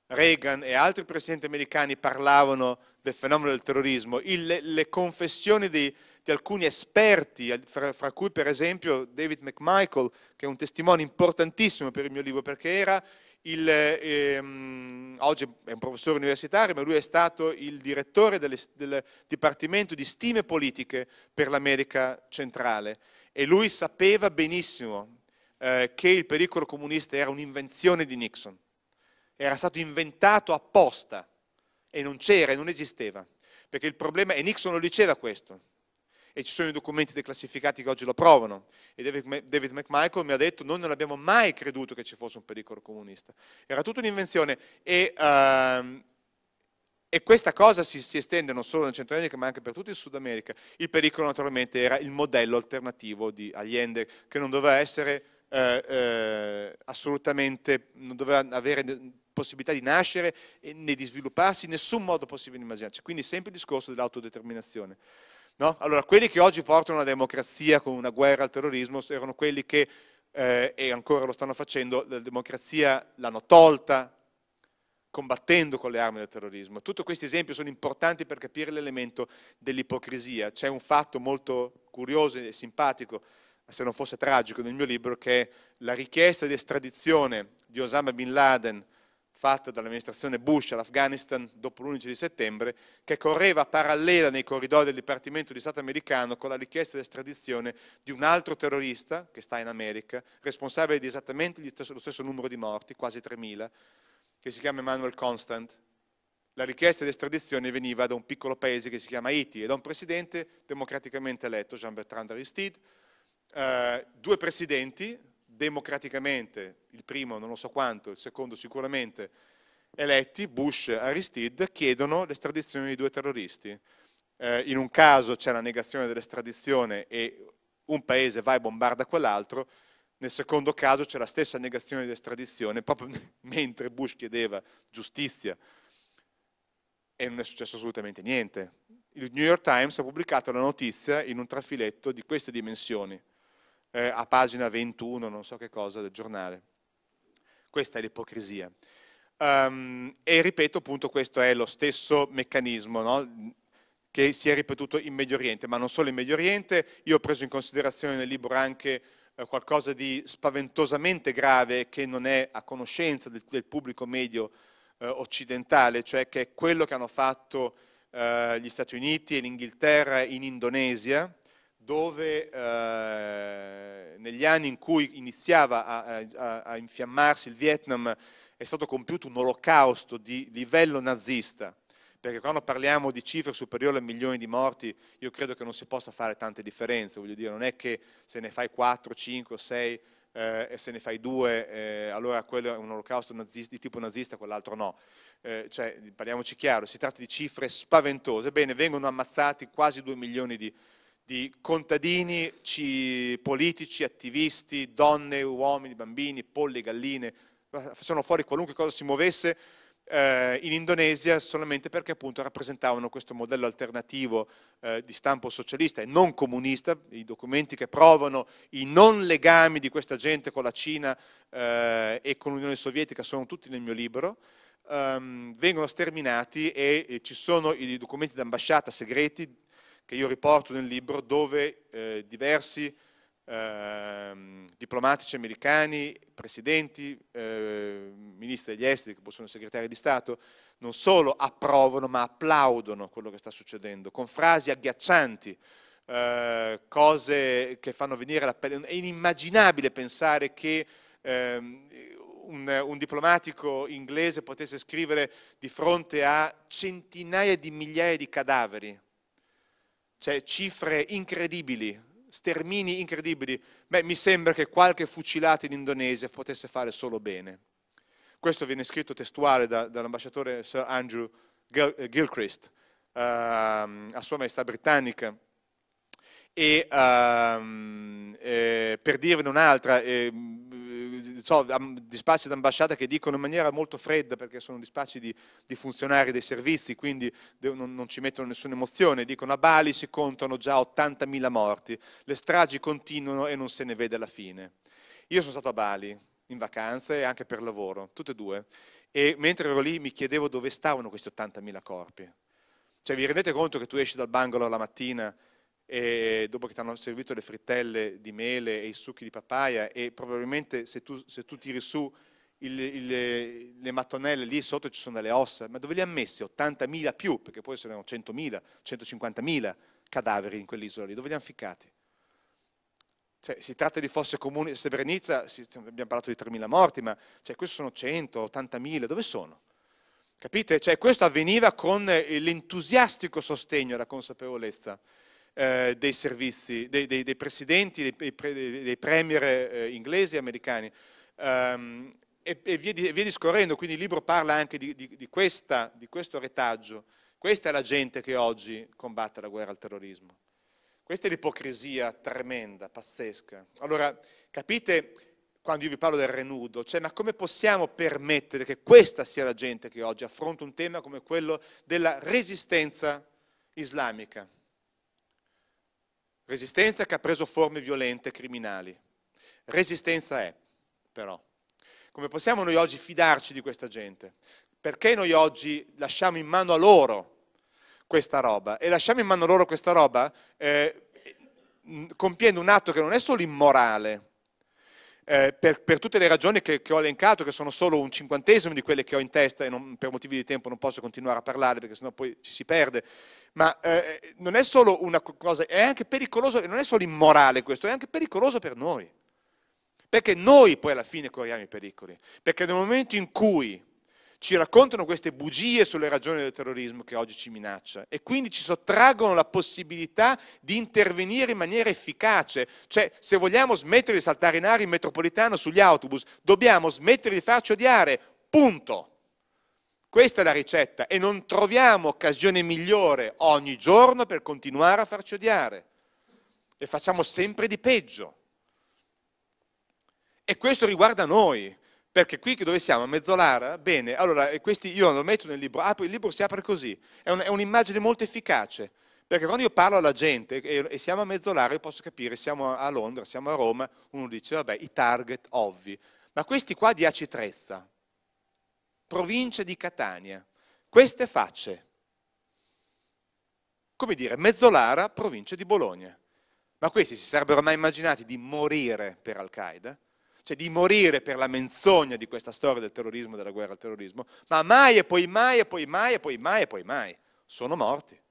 Reagan e altri presidenti americani parlavano del fenomeno del terrorismo, il, le, le, confessioni di, di alcuni esperti, fra, fra, cui per esempio David McMichael, che è un testimone importantissimo per il mio libro, perché era il, ehm, oggi è un professore universitario, ma lui è stato il direttore delle, del Dipartimento di Stime Politiche per l'America Centrale e lui sapeva benissimo eh, che il pericolo comunista era un'invenzione di Nixon, era stato inventato apposta e non c'era, non esisteva, perché il problema, e Nixon lo diceva questo, e ci sono i documenti declassificati che oggi lo provano. E David McMichael mi ha detto noi non abbiamo mai creduto che ci fosse un pericolo comunista. Era tutta un'invenzione e, uh, e, questa cosa si, si, estende non solo nel Centro America ma anche per tutto il Sud America. Il pericolo naturalmente era il modello alternativo di Allende che non doveva essere uh, uh, assolutamente, non doveva avere possibilità di nascere né di svilupparsi in nessun modo possibile e immaginarci. Quindi sempre il discorso dell'autodeterminazione. No? Allora, quelli che oggi portano una democrazia con una guerra al terrorismo erano quelli che, eh, e ancora lo stanno facendo, la democrazia l'hanno tolta combattendo con le armi del terrorismo. Tutti questi esempi sono importanti per capire l'elemento dell'ipocrisia. C'è un fatto molto curioso e simpatico, se non fosse tragico, nel mio libro, che è la richiesta di estradizione di Osama Bin Laden fatta dall'amministrazione Bush all'Afghanistan dopo l'11 settembre, che correva parallela nei corridoi del Dipartimento di Stato americano con la richiesta di estradizione di un altro terrorista che sta in America, responsabile di esattamente lo stesso numero di morti, quasi 3.000, che si chiama Emmanuel Constant. La richiesta di estradizione veniva da un piccolo paese che si chiama Haiti e da un presidente democraticamente eletto, Jean-Bertrand Aristide, eh, due presidenti, democraticamente, il primo non lo so quanto, il secondo sicuramente, eletti, Bush e Aristide, chiedono l'estradizione di due terroristi. Eh, in un caso c'è la negazione dell'estradizione e un paese va e bombarda quell'altro, nel secondo caso c'è la stessa negazione dell'estradizione, proprio mentre Bush chiedeva giustizia e non è successo assolutamente niente. Il New York Times ha pubblicato la notizia in un trafiletto di queste dimensioni eh, a pagina 21, non so che cosa, del giornale. Questa è l'ipocrisia. Um, e ripeto, appunto, questo è lo stesso meccanismo no? che si è ripetuto in Medio Oriente, ma non solo in Medio Oriente, io ho preso in considerazione nel libro anche eh, qualcosa di spaventosamente grave che non è a conoscenza del, del pubblico medio eh, occidentale, cioè che è quello che hanno fatto eh, gli Stati Uniti e l'Inghilterra in Indonesia, dove eh, negli anni in cui iniziava a, a, a, infiammarsi il Vietnam è stato compiuto un olocausto di livello nazista, perché quando parliamo di cifre superiori a milioni di morti, io credo che non si possa fare tante differenze, voglio dire, non è che se ne fai 4, 5, 6 eh, e se ne fai 2, eh, allora quello è un olocausto nazista, di tipo nazista, quell'altro no. Eh, cioè, parliamoci chiaro, si tratta di cifre spaventose, bene, vengono ammazzati quasi 2 milioni di morti, di contadini, politici, attivisti, donne, uomini, bambini, polli, galline, facevano fuori qualunque cosa si muovesse eh, in Indonesia solamente perché appunto rappresentavano questo modello alternativo eh, di stampo socialista e non comunista, i documenti che provano i non legami di questa gente con la Cina eh, e con l'Unione Sovietica sono tutti nel mio libro. Um, vengono sterminati e, e, ci sono i documenti d'ambasciata segreti che io riporto nel libro, dove eh, diversi eh, diplomatici americani, presidenti, eh, ministri degli esteri, che possono essere segretari di Stato, non solo approvano ma applaudono quello che sta succedendo, con frasi agghiaccianti, eh, cose che fanno venire la pelle. È inimmaginabile pensare che ehm, un, un, diplomatico inglese potesse scrivere di fronte a centinaia di migliaia di cadaveri cioè cifre incredibili, stermini incredibili, beh mi sembra che qualche fucilata in Indonesia potesse fare solo bene. Questo viene scritto testuale da, dall'ambasciatore Sir Andrew Gil- eh, Gilchrist uh, a Sua Maestà Britannica. E, uh, eh, per dirne un'altra, eh, so, dispacci d'ambasciata che dicono in maniera molto fredda, perché sono dispacci di, di funzionari dei servizi, quindi non, non, ci mettono nessuna emozione, dicono a Bali si contano già 80.000 morti, le stragi continuano e non se ne vede la fine. Io sono stato a Bali in vacanze e anche per lavoro, tutte e due, e mentre ero lì mi chiedevo dove stavano questi 80.000 corpi. Cioè vi rendete conto che tu esci dal bungalow la mattina e dopo che ti hanno servito le frittelle di mele e i succhi di papaya e probabilmente se tu, se tu tiri su il, il, le mattonelle lì sotto ci sono delle ossa, ma dove li ha messi? 80.000 più, perché poi saranno 100.000, 150.000 cadaveri in quell'isola lì, dove li hanno ficcati? Cioè, si tratta di fosse comuni, Srebrenica, si, abbiamo parlato di 3.000 morti, ma cioè, questi sono 100, 80.000, dove sono? Capite? Cioè, questo avveniva con eh, l'entusiastico sostegno e la consapevolezza eh, dei servizi, dei, dei, dei presidenti, dei, dei premier eh, inglesi e americani. Um, e, e via, discorrendo, quindi il libro parla anche di, di, di, questa, di questo retaggio. Questa è la gente che oggi combatte la guerra al terrorismo. Questa è l'ipocrisia tremenda, pazzesca. Allora, capite quando io vi parlo del renudo, cioè ma come possiamo permettere che questa sia la gente che oggi affronta un tema come quello della resistenza islamica? Resistenza che ha preso forme violente e criminali. Resistenza è, però. Come possiamo noi oggi fidarci di questa gente? Perché noi oggi lasciamo in mano a loro questa roba? E lasciamo in mano a loro questa roba eh, compiendo un atto che non è solo immorale, eh, per, per, tutte le ragioni che, che, ho elencato, che sono solo un cinquantesimo di quelle che ho in testa e non, per motivi di tempo non posso continuare a parlare perché sennò poi ci si perde, ma eh, eh, non è solo una cosa, è anche pericoloso, non è solo immorale questo, è anche pericoloso per noi. Perché noi poi alla fine corriamo i pericoli. Perché nel momento in cui ci raccontano queste bugie sulle ragioni del terrorismo che oggi ci minaccia e quindi ci sottraggono la possibilità di intervenire in maniera efficace. Cioè, se vogliamo smettere di saltare in aria in metropolitana sugli autobus, dobbiamo smettere di farci odiare, punto. Questa è la ricetta e non troviamo occasione migliore ogni giorno per continuare a farci odiare. E facciamo sempre di peggio. E questo riguarda noi, perché qui dove siamo, a Mezzolara, bene, allora questi io lo metto nel libro, apro, ah, il libro si apre così, è, un'immagine molto efficace, perché quando io parlo alla gente e, siamo a Mezzolara, io posso capire, siamo a Londra, siamo a Roma, uno dice, vabbè, i target ovvi, ma questi qua di Acitrezza, province di Catania. Queste facce. Come dire, Mezzolara, provincia di Bologna. Ma questi si sarebbero mai immaginati di morire per Al-Qaeda? Cioè di morire per la menzogna di questa storia del terrorismo, della guerra al terrorismo? Ma mai e poi mai e poi mai e poi mai e poi mai. Sono morti.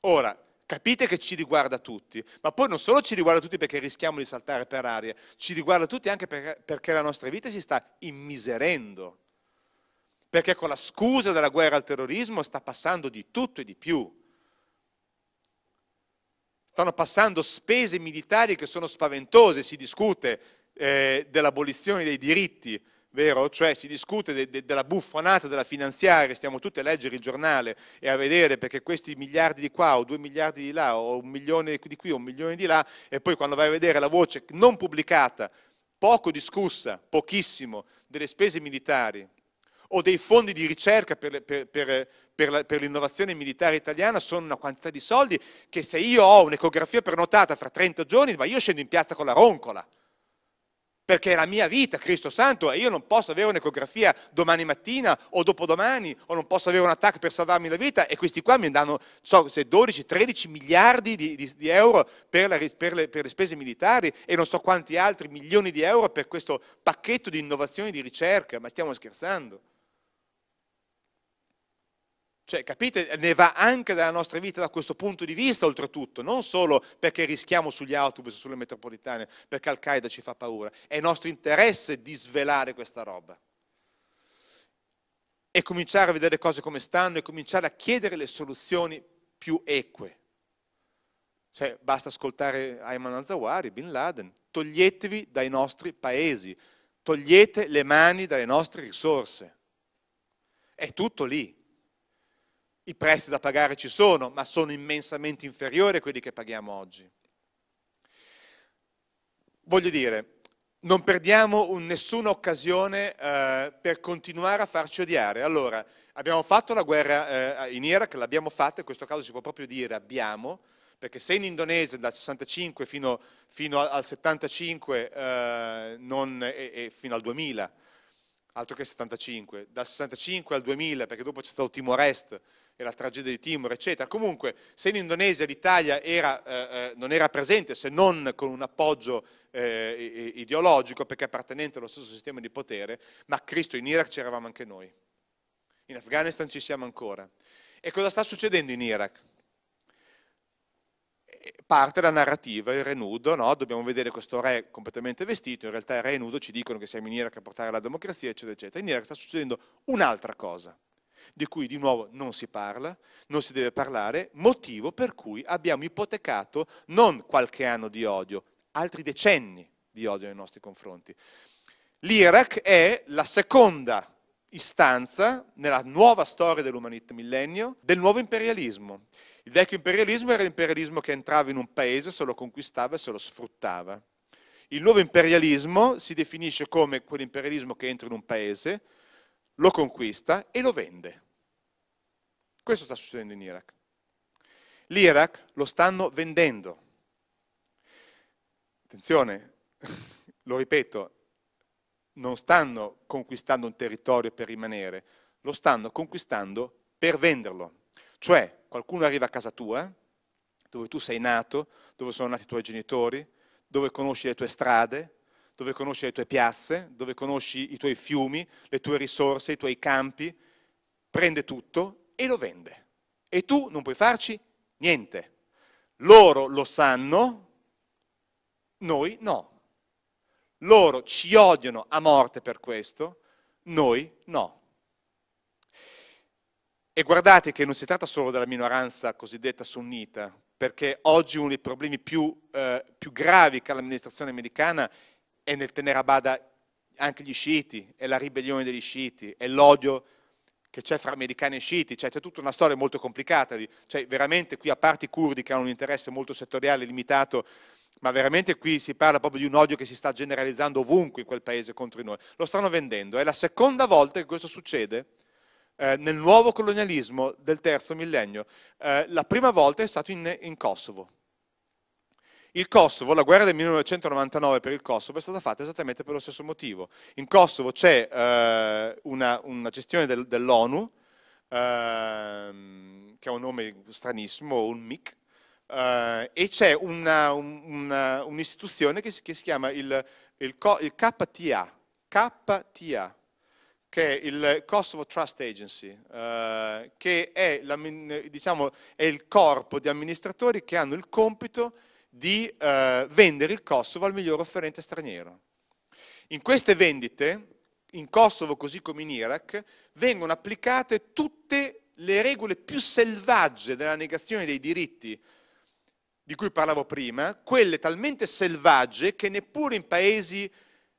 Ora, capite che ci riguarda tutti, ma poi non solo ci riguarda tutti perché rischiamo di saltare per aria, ci riguarda tutti anche perché la nostra vita si sta immiserendo perché con la scusa della guerra al terrorismo sta passando di tutto e di più. Stanno passando spese militari che sono spaventose, si discute eh, dell'abolizione dei diritti, vero? Cioè si discute de, de, della buffonata della finanziaria, stiamo tutti a leggere il giornale e a vedere perché questi miliardi di qua o due miliardi di là o un milione di qui o un milione di là e poi quando vai a vedere la voce non pubblicata, poco discussa, pochissimo, delle spese militari o dei fondi di ricerca per, per, per, per l'innovazione militare italiana sono una quantità di soldi che se io ho un'ecografia prenotata fra 30 giorni, ma io scendo in piazza con la roncola. Perché è la mia vita, Cristo Santo, e io non posso avere un'ecografia domani mattina o dopodomani, o non posso avere un attacco per salvarmi la vita, e questi qua mi danno so, 12-13 miliardi di, di, di euro per, la, per, le, per le spese militari e non so quanti altri milioni di euro per questo pacchetto di innovazione e di ricerca, ma stiamo scherzando. Cioè, capite, ne va anche dalla nostra vita da questo punto di vista, oltretutto, non solo perché rischiamo sugli autobus, sulle metropolitane, perché Al-Qaeda ci fa paura, è nostro interesse di svelare questa roba. E cominciare a vedere le cose come stanno e cominciare a chiedere le soluzioni più eque. Cioè, basta ascoltare Ayman al-Zawari, Bin Laden, toglietevi dai nostri paesi, togliete le mani dalle nostre risorse. È tutto lì. I prezzi da pagare ci sono, ma sono immensamente inferiori a quelli che paghiamo oggi. Voglio dire, non perdiamo un, nessuna occasione eh, per continuare a farci odiare. Allora, abbiamo fatto la guerra eh, in Iraq, l'abbiamo fatta, in questo caso si può proprio dire abbiamo, perché se in Indonesia dal 65 fino, fino al 75 eh, non, e, e, fino al 2000, altro che 75, dal 65 al 2000, perché dopo c'è stato Timor Est, e la tragedia di Timor, eccetera. Comunque, se in Indonesia l'Italia eh, eh, non era presente, se non con un appoggio eh, ideologico, perché appartenente allo stesso sistema di potere, ma Cristo in Iraq c'eravamo anche noi. In Afghanistan ci siamo ancora. E cosa sta succedendo in Iraq? parte la narrativa, il re nudo, no? dobbiamo vedere questo re completamente vestito, in realtà il re nudo ci dicono che siamo in Iraq a portare la democrazia, eccetera, eccetera. In Iraq sta succedendo un'altra cosa di cui di nuovo non si parla, non si deve parlare, motivo per cui abbiamo ipotecato non qualche anno di odio, altri decenni di odio nei nostri confronti. L'Iraq è la seconda istanza nella nuova storia dell'umanità millennio del nuovo imperialismo. Il vecchio imperialismo era l'imperialismo che entrava in un paese, se lo conquistava e se lo sfruttava. Il nuovo imperialismo si definisce come quell'imperialismo che entra in un paese, lo conquista e lo vende. Questo sta succedendo in Iraq. L'Iraq lo stanno vendendo. Attenzione, lo ripeto, non stanno conquistando un territorio per rimanere, lo stanno conquistando per venderlo. Cioè, qualcuno arriva a casa tua, dove tu sei nato, dove sono nati i tuoi genitori, dove conosci le tue strade, dove conosci le tue piazze, dove conosci i tuoi fiumi, le tue risorse, i tuoi campi, prende tutto e lo vende. E tu non puoi farci niente. Loro lo sanno, noi no. Loro ci odiano a morte per questo, noi no. E guardate che non si tratta solo della minoranza cosiddetta sunnita, perché oggi uno dei problemi più, eh, più gravi che ha l'amministrazione americana e nel tenere a bada anche gli sciiti, è la ribellione degli sciiti, è l'odio che c'è fra americani e sciiti, cioè c'è tutta una storia molto complicata, di, cioè veramente qui a parte i curdi che hanno un interesse molto settoriale, limitato, ma veramente qui si parla proprio di un odio che si sta generalizzando ovunque in quel paese contro di noi. Lo stanno vendendo, è la seconda volta che questo succede eh, nel nuovo colonialismo del terzo millennio. Eh, la prima volta è stato in, in Kosovo, il Kosovo, la guerra del 1999 per il Kosovo è stata fatta esattamente per lo stesso motivo. In Kosovo c'è eh, una, una, gestione del, dell'ONU, eh, che ha un nome stranissimo, un eh, e c'è una, una, un'istituzione che si, che si chiama il, il, il KTA, KTA, che è il Kosovo Trust Agency, eh, che è, diciamo, è, il corpo di amministratori che hanno il compito di di eh, vendere il Kosovo al miglior offerente straniero. In queste vendite, in Kosovo così come in Iraq, vengono applicate tutte le regole più selvagge della negazione dei diritti di cui parlavo prima, quelle talmente selvagge che neppure in paesi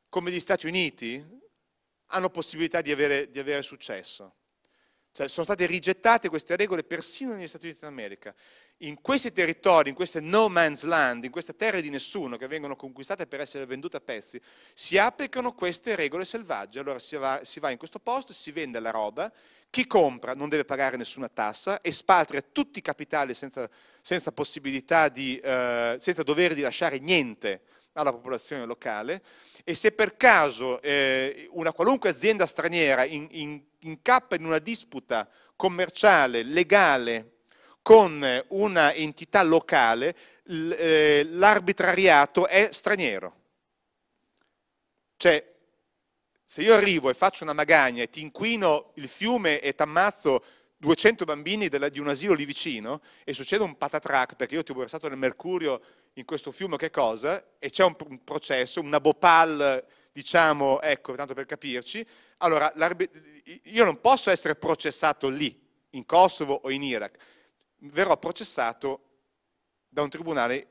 come gli Stati Uniti hanno possibilità di avere, di avere successo. Cioè, sono state rigettate queste regole persino negli Stati Uniti d'America in questi territori, in queste no man's land, in queste terre di nessuno che vengono conquistate per essere vendute a pezzi, si applicano queste regole selvagge. Allora si va, si va in questo posto, si vende la roba, chi compra non deve pagare nessuna tassa, espatria tutti i capitali senza, senza, di, eh, senza dover di lasciare niente alla popolazione locale e se per caso eh, una qualunque azienda straniera in, in, incappa in una disputa commerciale, legale, con una entità locale eh, l'arbitrariato è straniero. Cioè, se io arrivo e faccio una magagna e ti inquino il fiume e ti ammazzo 200 bambini della, di un asilo lì vicino e succede un patatrac perché io ti ho versato del mercurio in questo fiume che cosa e c'è un, un, processo, una bopal, diciamo, ecco, tanto per capirci, allora io non posso essere processato lì, in Kosovo o in Iraq verrò processato da un tribunale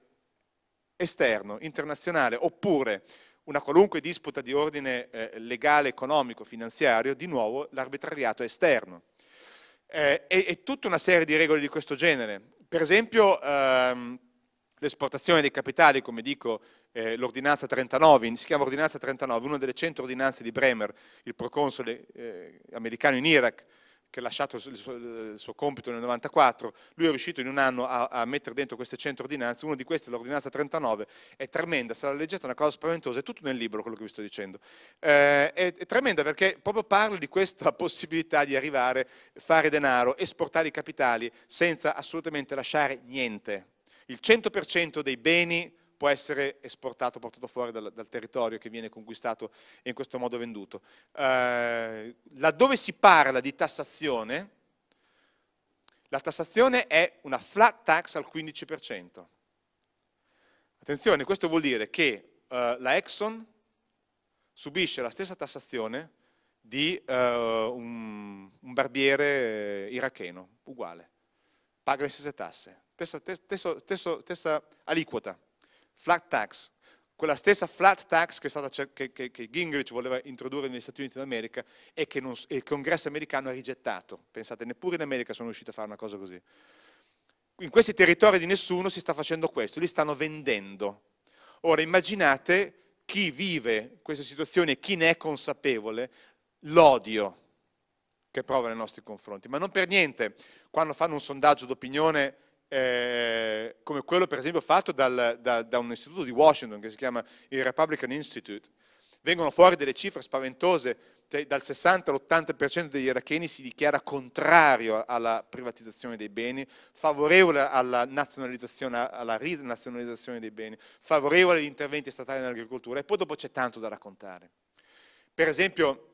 esterno, internazionale, oppure una qualunque disputa di ordine eh, legale, economico, finanziario, di nuovo l'arbitrariato esterno. Eh, e, e, tutta una serie di regole di questo genere. Per esempio ehm, l'esportazione dei capitali, come dico, eh, l'ordinanza 39, si chiama ordinanza 39, una delle 100 ordinanze di Bremer, il proconsole eh, americano in Iraq, che ha lasciato il suo, il suo, compito nel 94, lui è riuscito in un anno a, a mettere dentro queste 100 ordinanze, una di queste, l'ordinanza 39, è tremenda, se la leggete è una cosa spaventosa, è tutto nel libro quello che vi sto dicendo, eh, è, è, tremenda perché proprio parla di questa possibilità di arrivare, fare denaro, esportare i capitali senza assolutamente lasciare niente. Il 100% dei beni può essere esportato, portato fuori dal, dal territorio che viene conquistato e in questo modo venduto. Eh, laddove si parla di tassazione, la tassazione è una flat tax al 15%. Attenzione, questo vuol dire che eh, la Exxon subisce la stessa tassazione di uh, un, un, barbiere eh, iracheno, uguale, paga le stesse tasse, stessa, stessa, stessa, stessa aliquota flat tax, quella stessa flat tax che, stata, che, che, che, Gingrich voleva introdurre negli Stati Uniti d'America e che non, il congresso americano ha rigettato. Pensate, neppure in America sono riusciti a fare una cosa così. In questi territori di nessuno si sta facendo questo, li stanno vendendo. Ora immaginate chi vive questa situazione, e chi ne è consapevole, l'odio che prova nei nostri confronti. Ma non per niente, quando fanno un sondaggio d'opinione eh, come quello per esempio fatto dal, da, da, un istituto di Washington che si chiama il Republican Institute. Vengono fuori delle cifre spaventose, dal 60 all'80% degli iracheni si dichiara contrario alla privatizzazione dei beni, favorevole alla nazionalizzazione, alla rinazionalizzazione dei beni, favorevole agli interventi statali nell'agricoltura e poi dopo c'è tanto da raccontare. Per esempio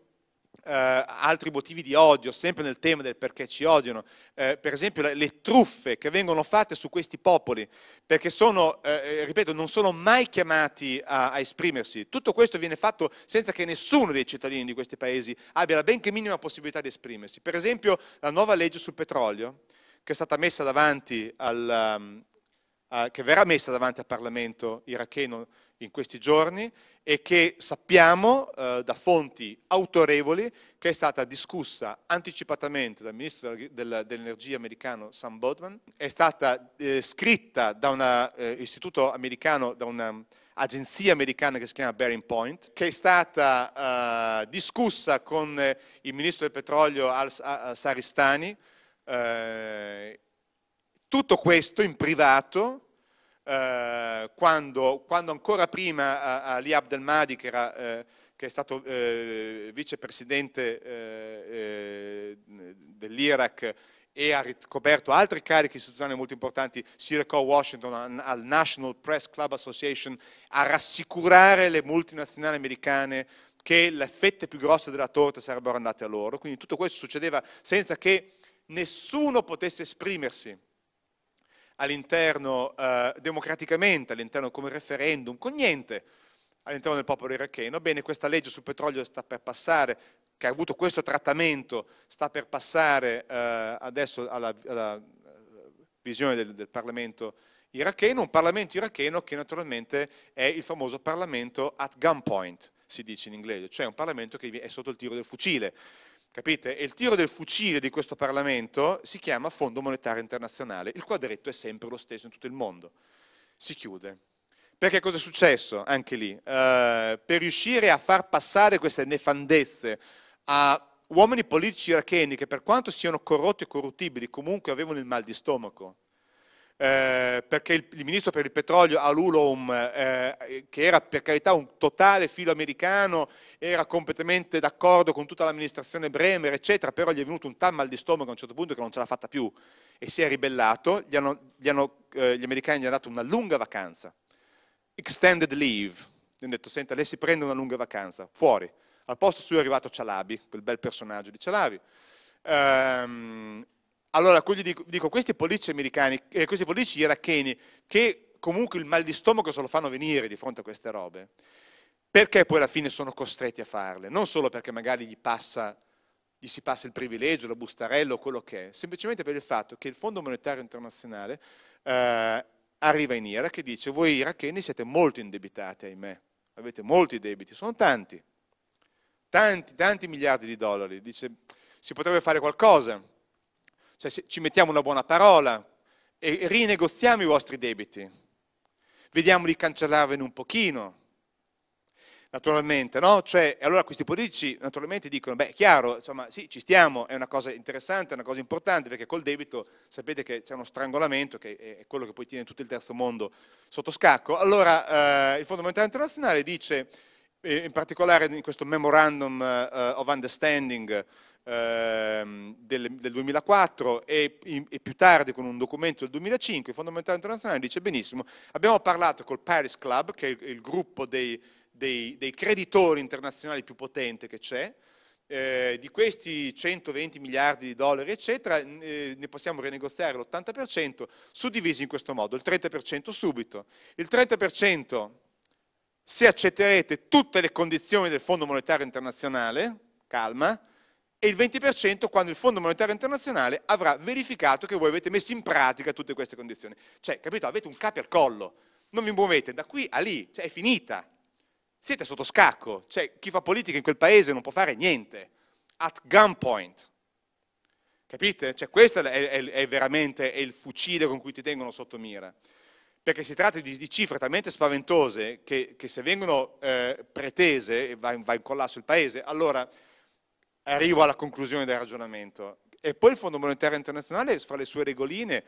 eh, altri motivi di odio, sempre nel tema del perché ci odiano, eh, per esempio le, le, truffe che vengono fatte su questi popoli, perché sono, eh, eh, ripeto, non sono mai chiamati a, a, esprimersi. Tutto questo viene fatto senza che nessuno dei cittadini di questi paesi abbia la benché minima possibilità di esprimersi. Per esempio la nuova legge sul petrolio, che è stata messa davanti al, um, eh, che verrà messa davanti al Parlamento iracheno in questi giorni e che sappiamo eh, da fonti autorevoli che è stata discussa anticipatamente dal ministro dell'energia americano Sam Bodman, è stata eh, scritta da un eh, istituto americano, da un'agenzia americana che si chiama Bearing Point, che è stata eh, discussa con eh, il ministro del petrolio Al-Saristani eh, tutto questo in privato, eh, quando, quando, ancora prima Ali Abdelmadi, che, era, eh, che è stato eh, vicepresidente eh, eh, dell'Iraq e ha ricoperto altri carichi istituzionali molto importanti, si recò a Washington al National Press Club Association a rassicurare le multinazionali americane che le fette più grosse della torta sarebbero andate a loro. Quindi tutto questo succedeva senza che nessuno potesse esprimersi all'interno eh, democraticamente, all'interno come referendum, con niente all'interno del popolo iracheno. Bene, questa legge sul petrolio sta per passare, che ha avuto questo trattamento, sta per passare eh, adesso alla, alla visione del, del Parlamento iracheno, un Parlamento iracheno che naturalmente è il famoso Parlamento at gunpoint, si dice in inglese, cioè un Parlamento che è sotto il tiro del fucile. Capite? E il tiro del fucile di questo Parlamento si chiama Fondo Monetario Internazionale. Il quadretto è sempre lo stesso in tutto il mondo. Si chiude. Perché cosa è successo anche lì? Uh, per riuscire a far passare queste nefandezze a uomini politici iracheni che per quanto siano corrotti e corruttibili comunque avevano il mal di stomaco eh, perché il, il, ministro per il petrolio Alulom, eh, eh, che era per carità un totale filo americano, era completamente d'accordo con tutta l'amministrazione Bremer, eccetera, però gli è venuto un tal mal di stomaco a un certo punto che non ce l'ha fatta più e si è ribellato, gli, hanno, gli, hanno, eh, gli americani gli hanno dato una lunga vacanza, extended leave, gli hanno detto senta lei si prende una lunga vacanza, fuori, al posto suo è arrivato Cialabi, quel bel personaggio di Cialabi, ehm, allora, quindi dico, dico questi politici americani, eh, questi politici iracheni, che comunque il mal di stomaco se lo fanno venire di fronte a queste robe, perché poi alla fine sono costretti a farle? Non solo perché magari gli, passa, gli si passa il privilegio, la bustarella o quello che è, semplicemente per il fatto che il Fondo Monetario Internazionale eh, arriva in Iraq e dice voi iracheni siete molto indebitati, ahimè, avete molti debiti, sono tanti, tanti, tanti miliardi di dollari, dice si potrebbe fare qualcosa cioè ci mettiamo una buona parola e rinegoziamo i vostri debiti. Vediamo di cancellarvene un pochino. Naturalmente, no? Cioè, allora questi politici naturalmente dicono, beh, chiaro, insomma, sì, ci stiamo, è una cosa interessante, è una cosa importante, perché col debito sapete che c'è uno strangolamento, che è quello che poi tiene tutto il terzo mondo sotto scacco. Allora, eh, il Fondo Monetario Internazionale dice, eh, in particolare in questo memorandum eh, of understanding Ehm, del, del, 2004 e, in, e, più tardi con un documento del 2005, il Fondo Monetario Internazionale dice benissimo, abbiamo parlato col Paris Club, che è il, il gruppo dei, dei, dei, creditori internazionali più potente che c'è, eh, di questi 120 miliardi di dollari, eccetera, eh, ne possiamo rinegoziare l'80% suddivisi in questo modo, il 30% subito, il 30% se accetterete tutte le condizioni del Fondo Monetario Internazionale, calma, e il 20% quando il Fondo Monetario Internazionale avrà verificato che voi avete messo in pratica tutte queste condizioni. Cioè, capito, avete un capo al collo, non vi muovete da qui a lì, cioè è finita. Siete sotto scacco, cioè chi fa politica in quel paese non può fare niente. At gunpoint. Capite? Cioè questo è, è, è veramente è il fucile con cui ti tengono sotto mira. Perché si tratta di, di cifre talmente spaventose che, che se vengono eh, pretese va va in collasso il paese, allora arrivo alla conclusione del ragionamento. E poi il Fondo Monetario Internazionale, fra le sue regoline,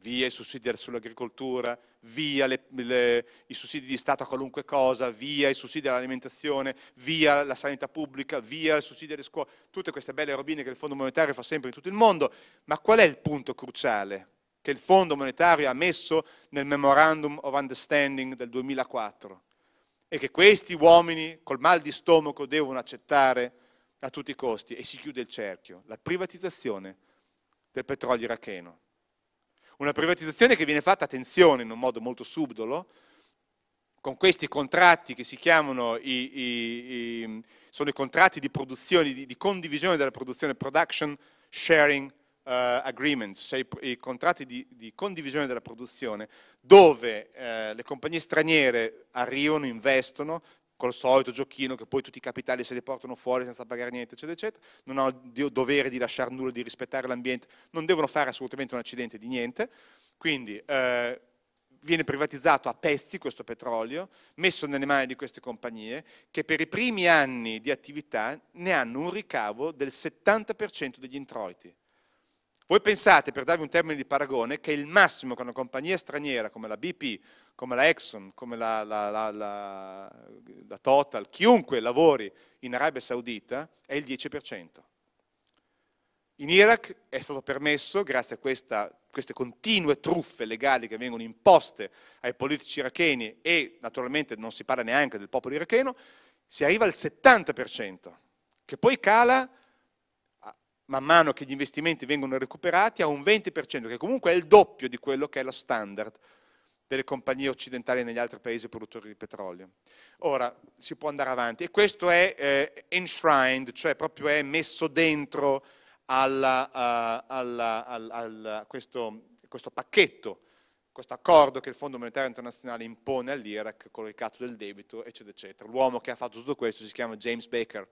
via i sussidi sull'agricoltura, via le, le, i sussidi di Stato a qualunque cosa, via i sussidi all'alimentazione, via la sanità pubblica, via i sussidi alle scuole, tutte queste belle robine che il Fondo Monetario fa sempre in tutto il mondo. Ma qual è il punto cruciale che il Fondo Monetario ha messo nel Memorandum of Understanding del 2004? E che questi uomini col mal di stomaco devono accettare a tutti i costi e si chiude il cerchio, la privatizzazione del petrolio iracheno. Una privatizzazione che viene fatta, attenzione, in un modo molto subdolo, con questi contratti che si chiamano i, i, i, sono i contratti di produzione, di, di, condivisione della produzione, production sharing uh, agreements, cioè i, contratti di, di, condivisione della produzione, dove eh, le compagnie straniere arrivano, investono, col solito giochino che poi tutti i capitali se li portano fuori senza pagare niente, eccetera, eccetera, non hanno il dovere di lasciare nulla, di rispettare l'ambiente, non devono fare assolutamente un accidente di niente, quindi eh, viene privatizzato a pezzi questo petrolio, messo nelle mani di queste compagnie, che per i primi anni di attività ne hanno un ricavo del 70% degli introiti. Voi pensate, per darvi un termine di paragone, che il massimo che una compagnia straniera come la BP come la Exxon, come la, la, la, la Total, chiunque lavori in Arabia Saudita è il 10%. In Iraq è stato permesso, grazie a questa, queste continue truffe legali che vengono imposte ai politici iracheni e naturalmente non si parla neanche del popolo iracheno, si arriva al 70%, che poi cala man mano che gli investimenti vengono recuperati a un 20%, che comunque è il doppio di quello che è lo standard delle compagnie occidentali negli altri paesi produttori di petrolio. Ora, si può andare avanti e questo è eh, enshrined, cioè proprio è messo dentro alla, uh, alla, al, al, questo, questo pacchetto questo accordo che il Fondo Monetario Internazionale impone all'Iraq con il ricatto del debito, eccetera, eccetera. L'uomo che ha fatto tutto questo si chiama James Baker,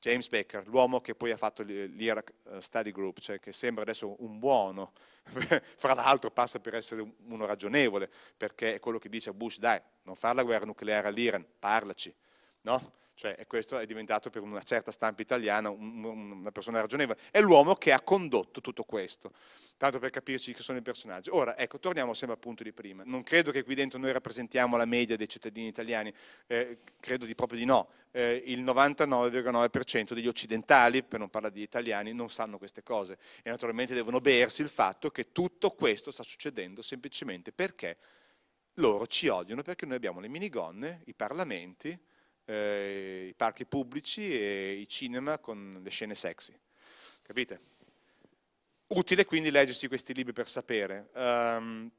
James Baker, l'uomo che poi ha fatto l'Iraq eh, Study Group, cioè che sembra adesso un buono, fra l'altro passa per essere uno ragionevole, perché è quello che dice a Bush, dai, non fare la guerra nucleare all'Iran, parlaci, no? Cioè, e questo è diventato per una certa stampa italiana una persona ragionevole. È l'uomo che ha condotto tutto questo, tanto per capirci chi sono i personaggi. Ora, ecco, torniamo sempre al punto di prima. Non credo che qui dentro noi rappresentiamo la media dei cittadini italiani, eh, credo di proprio di no. Eh, il 99,9% degli occidentali, per non parlare degli italiani, non sanno queste cose e naturalmente devono bersi il fatto che tutto questo sta succedendo semplicemente perché loro ci odiano, perché noi abbiamo le minigonne, i parlamenti, eh, i parchi pubblici e i cinema con le scene sexy. Capite? Utile quindi leggersi questi libri per sapere. Um,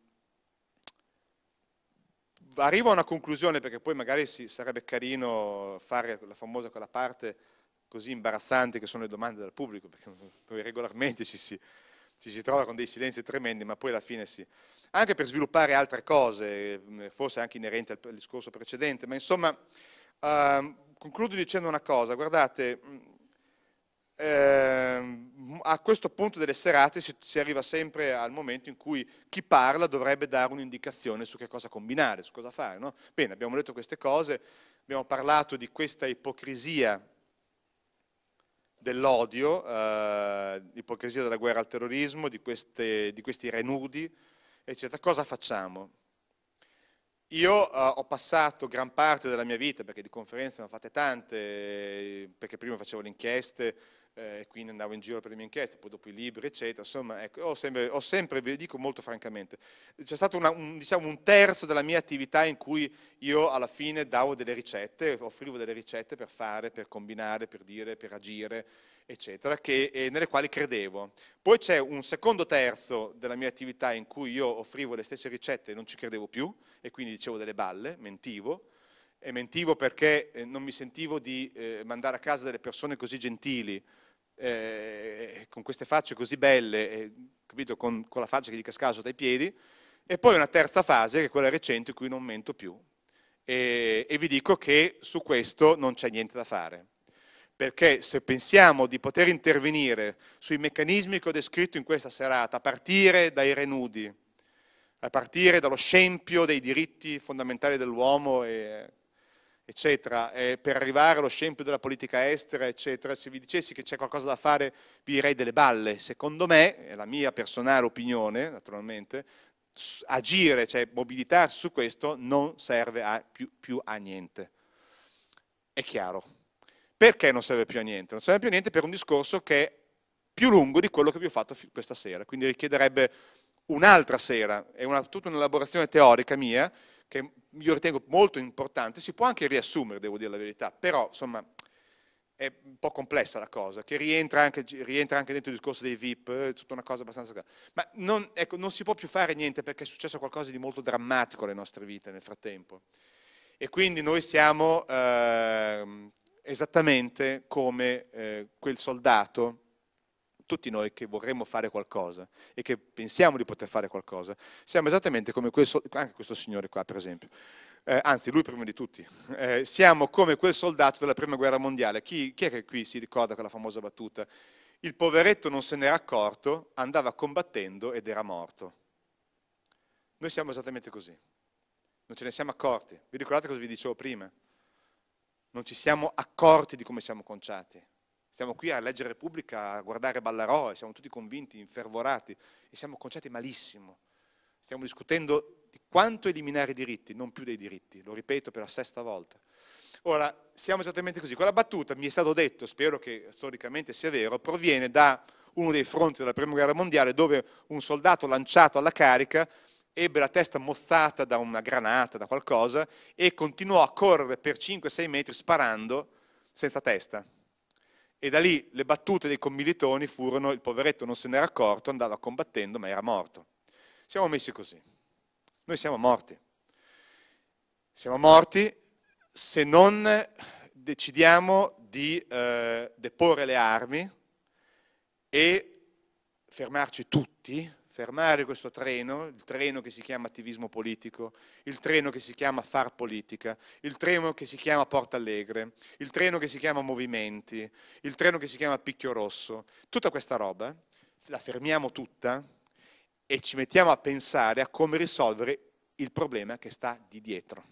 arrivo a una conclusione perché poi magari sì, sarebbe carino fare la famosa quella parte così imbarazzante che sono le domande dal pubblico, perché noi regolarmente ci si, ci si trova con dei silenzi tremendi, ma poi alla fine si... Anche per sviluppare altre cose, forse anche inerenti al, al discorso precedente, ma insomma eh, concludo dicendo una cosa, guardate, eh, a questo punto delle serate si, si, arriva sempre al momento in cui chi parla dovrebbe dare un'indicazione su che cosa combinare, su cosa fare. No? Bene, abbiamo detto queste cose, abbiamo parlato di questa ipocrisia dell'odio, eh, ipocrisia della guerra al terrorismo, di, queste, di questi renudi, eccetera. Cosa facciamo? Io eh, ho passato gran parte della mia vita, perché di conferenze ne ho fatte tante, eh, perché prima facevo le inchieste, eh, quindi andavo in giro per le mie inchieste, poi dopo i libri, eccetera. Insomma, ecco, ho, sempre, ho sempre, vi dico molto francamente, c'è stato una, un, diciamo, un, terzo della mia attività in cui io alla fine davo delle ricette, offrivo delle ricette per fare, per combinare, per dire, per agire eccetera, che, eh, nelle quali credevo. Poi c'è un secondo terzo della mia attività in cui io offrivo le stesse ricette e non ci credevo più, e quindi dicevo delle balle, mentivo, e mentivo perché eh, non mi sentivo di eh, mandare a casa delle persone così gentili, eh, con queste facce così belle, eh, capito, con, con la faccia che gli cascaso dai piedi, e poi una terza fase, che è quella recente, in cui non mento più. E, e vi dico che su questo non c'è niente da fare perché se pensiamo di poter intervenire sui meccanismi che ho descritto in questa serata, a partire dai renudi, a partire dallo scempio dei diritti fondamentali dell'uomo, eccetera, per arrivare allo scempio della politica estera, eccetera, se vi dicessi che c'è qualcosa da fare, vi direi delle balle. Secondo me, è la mia personale opinione, naturalmente, agire, cioè mobilitarsi su questo, non serve a più, più a niente. È chiaro. Perché non serve più a niente? Non serve più a niente per un discorso che è più lungo di quello che vi ho fatto questa sera, quindi richiederebbe un'altra sera, è una, tutta un'elaborazione teorica mia, che io ritengo molto importante, si può anche riassumere, devo dire la verità, però insomma è un po' complessa la cosa, che rientra anche, rientra anche dentro il discorso dei VIP, eh, è tutta una cosa abbastanza... Ma non, ecco, non si può più fare niente perché è successo qualcosa di molto drammatico alle nostre vite nel frattempo. E quindi noi siamo eh, esattamente come eh, quel soldato, tutti noi che vorremmo fare qualcosa e che pensiamo di poter fare qualcosa, siamo esattamente come quel, anche questo signore qua per esempio, eh, anzi lui prima di tutti, eh, siamo come quel soldato della prima guerra mondiale. Chi, chi, è che qui si ricorda quella famosa battuta? Il poveretto non se n'era accorto, andava combattendo ed era morto. Noi siamo esattamente così, non ce ne siamo accorti. Vi ricordate cosa vi dicevo prima? non ci siamo accorti di come siamo conciati. Stiamo qui a leggere Repubblica, a guardare Ballarò e siamo tutti convinti, infervorati e siamo conciati malissimo. Stiamo discutendo di quanto eliminare i diritti, non più dei diritti, lo ripeto per la sesta volta. Ora, siamo esattamente così. Quella battuta, mi è stato detto, spero che storicamente sia vero, proviene da uno dei fronti della Prima Guerra Mondiale dove un soldato lanciato alla carica ebbe la testa mozzata da una granata, da qualcosa, e continuò a correre per 5-6 metri sparando senza testa. E da lì le battute dei commilitoni furono, il poveretto non se n'era accorto, andava combattendo, ma era morto. Siamo messi così. Noi siamo morti. Siamo morti se non decidiamo di eh, deporre le armi e fermarci tutti fermare questo treno, il treno che si chiama attivismo politico, il treno che si chiama far politica, il treno che si chiama Porta Allegre, il treno che si chiama Movimenti, il treno che si chiama Picchio Rosso, tutta questa roba la fermiamo tutta e ci mettiamo a pensare a come risolvere il problema che sta di dietro,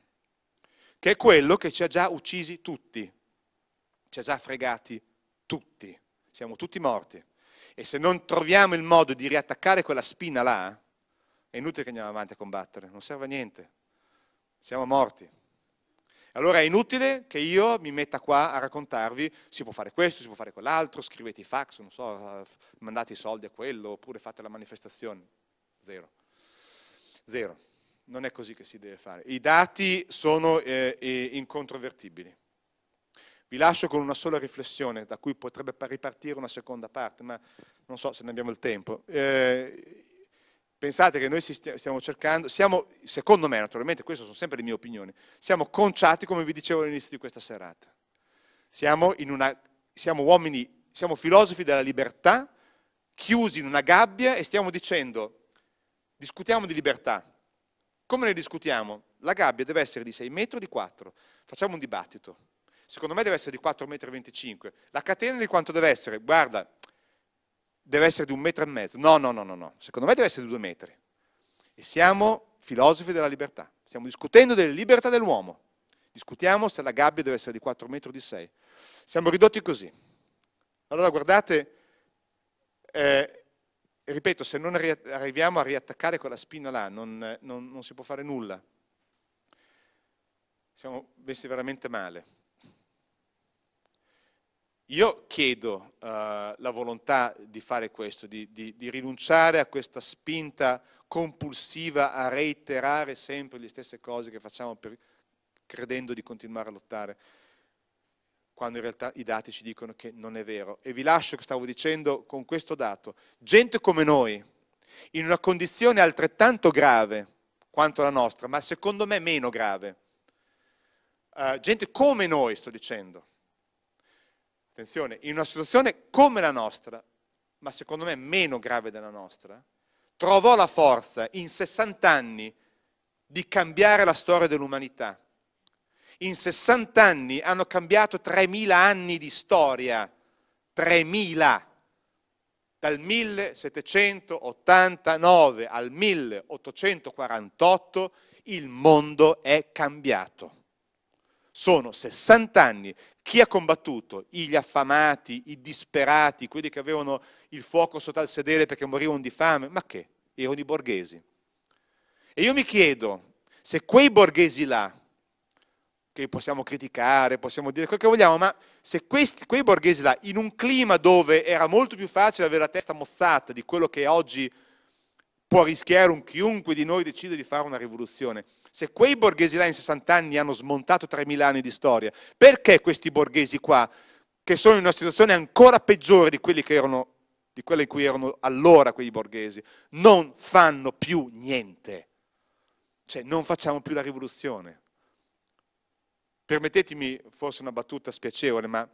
che è quello che ci ha già uccisi tutti, ci ha già fregati tutti, siamo tutti morti. E se non troviamo il modo di riattaccare quella spina là, è inutile che andiamo avanti a combattere, non serve a niente. Siamo morti. Allora è inutile che io mi metta qua a raccontarvi si può fare questo, si può fare quell'altro, scrivete i fax, non so, mandate i soldi a quello, oppure fate la manifestazione. Zero. Zero. Non è così che si deve fare. I dati sono eh, eh incontrovertibili. Vi lascio con una sola riflessione, da cui potrebbe ripartire una seconda parte, ma non so se ne abbiamo il tempo. Eh, pensate che noi stiamo cercando, siamo, secondo me naturalmente, queste sono sempre le mie opinioni, siamo conciati, come vi dicevo all'inizio di questa serata. Siamo, una, siamo uomini, siamo filosofi della libertà, chiusi in una gabbia e stiamo dicendo, discutiamo di libertà. Come ne discutiamo? La gabbia deve essere di 6 metri o di 4. Facciamo un dibattito secondo me deve essere di 4,25 m. La catena di quanto deve essere? Guarda, deve essere di un metro e mezzo. No, no, no, no, no. Secondo me deve essere di due metri. E siamo filosofi della libertà. Stiamo discutendo delle libertà dell'uomo. Discutiamo se la gabbia deve essere di 4 metri o di 6. Siamo ridotti così. Allora guardate, eh, ripeto, se non arriviamo a riattaccare quella spina là, non, non, non si può fare nulla. Siamo messi veramente male. Io chiedo uh, la volontà di fare questo, di, di, di, rinunciare a questa spinta compulsiva a reiterare sempre le stesse cose che facciamo per, credendo di continuare a lottare, quando in realtà i dati ci dicono che non è vero. E vi lascio, che stavo dicendo, con questo dato. Gente come noi, in una condizione altrettanto grave quanto la nostra, ma secondo me meno grave, uh, gente come noi, sto dicendo, attenzione, in una situazione come la nostra, ma secondo me meno grave della nostra, trovò la forza in 60 anni di cambiare la storia dell'umanità. In 60 anni hanno cambiato 3.000 anni di storia, 3.000, dal 1789 al 1848 il mondo è cambiato. Sono 60 anni chi ha combattuto? Gli affamati, i disperati, quelli che avevano il fuoco sotto al sedere perché morivano di fame, ma che? Erano i borghesi. E io mi chiedo se quei borghesi là, che possiamo criticare, possiamo dire quello che vogliamo, ma se questi, quei borghesi là, in un clima dove era molto più facile avere la testa mozzata di quello che oggi può rischiare un chiunque di noi decide di fare una rivoluzione, se quei borghesi là in 60 anni hanno smontato 3.000 anni di storia, perché questi borghesi qua, che sono in una situazione ancora peggiore di, erano, di quella in cui erano allora quei borghesi, non fanno più niente? Cioè non facciamo più la rivoluzione. Permettetemi forse una battuta spiacevole, ma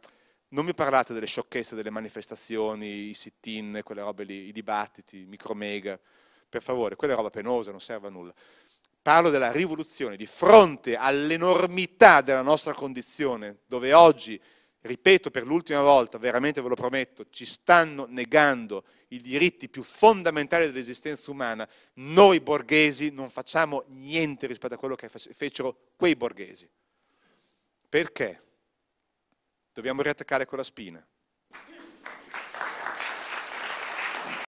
non mi parlate delle sciocchezze delle manifestazioni, i sit-in, quelle robe lì, i dibattiti, i micromega. Per favore, quella è roba penosa, non serve a nulla parlo della rivoluzione, di fronte all'enormità della nostra condizione, dove oggi, ripeto per l'ultima volta, veramente ve lo prometto, ci stanno negando i diritti più fondamentali dell'esistenza umana, noi borghesi non facciamo niente rispetto a quello che fecero quei borghesi. Perché? Dobbiamo riattaccare quella spina.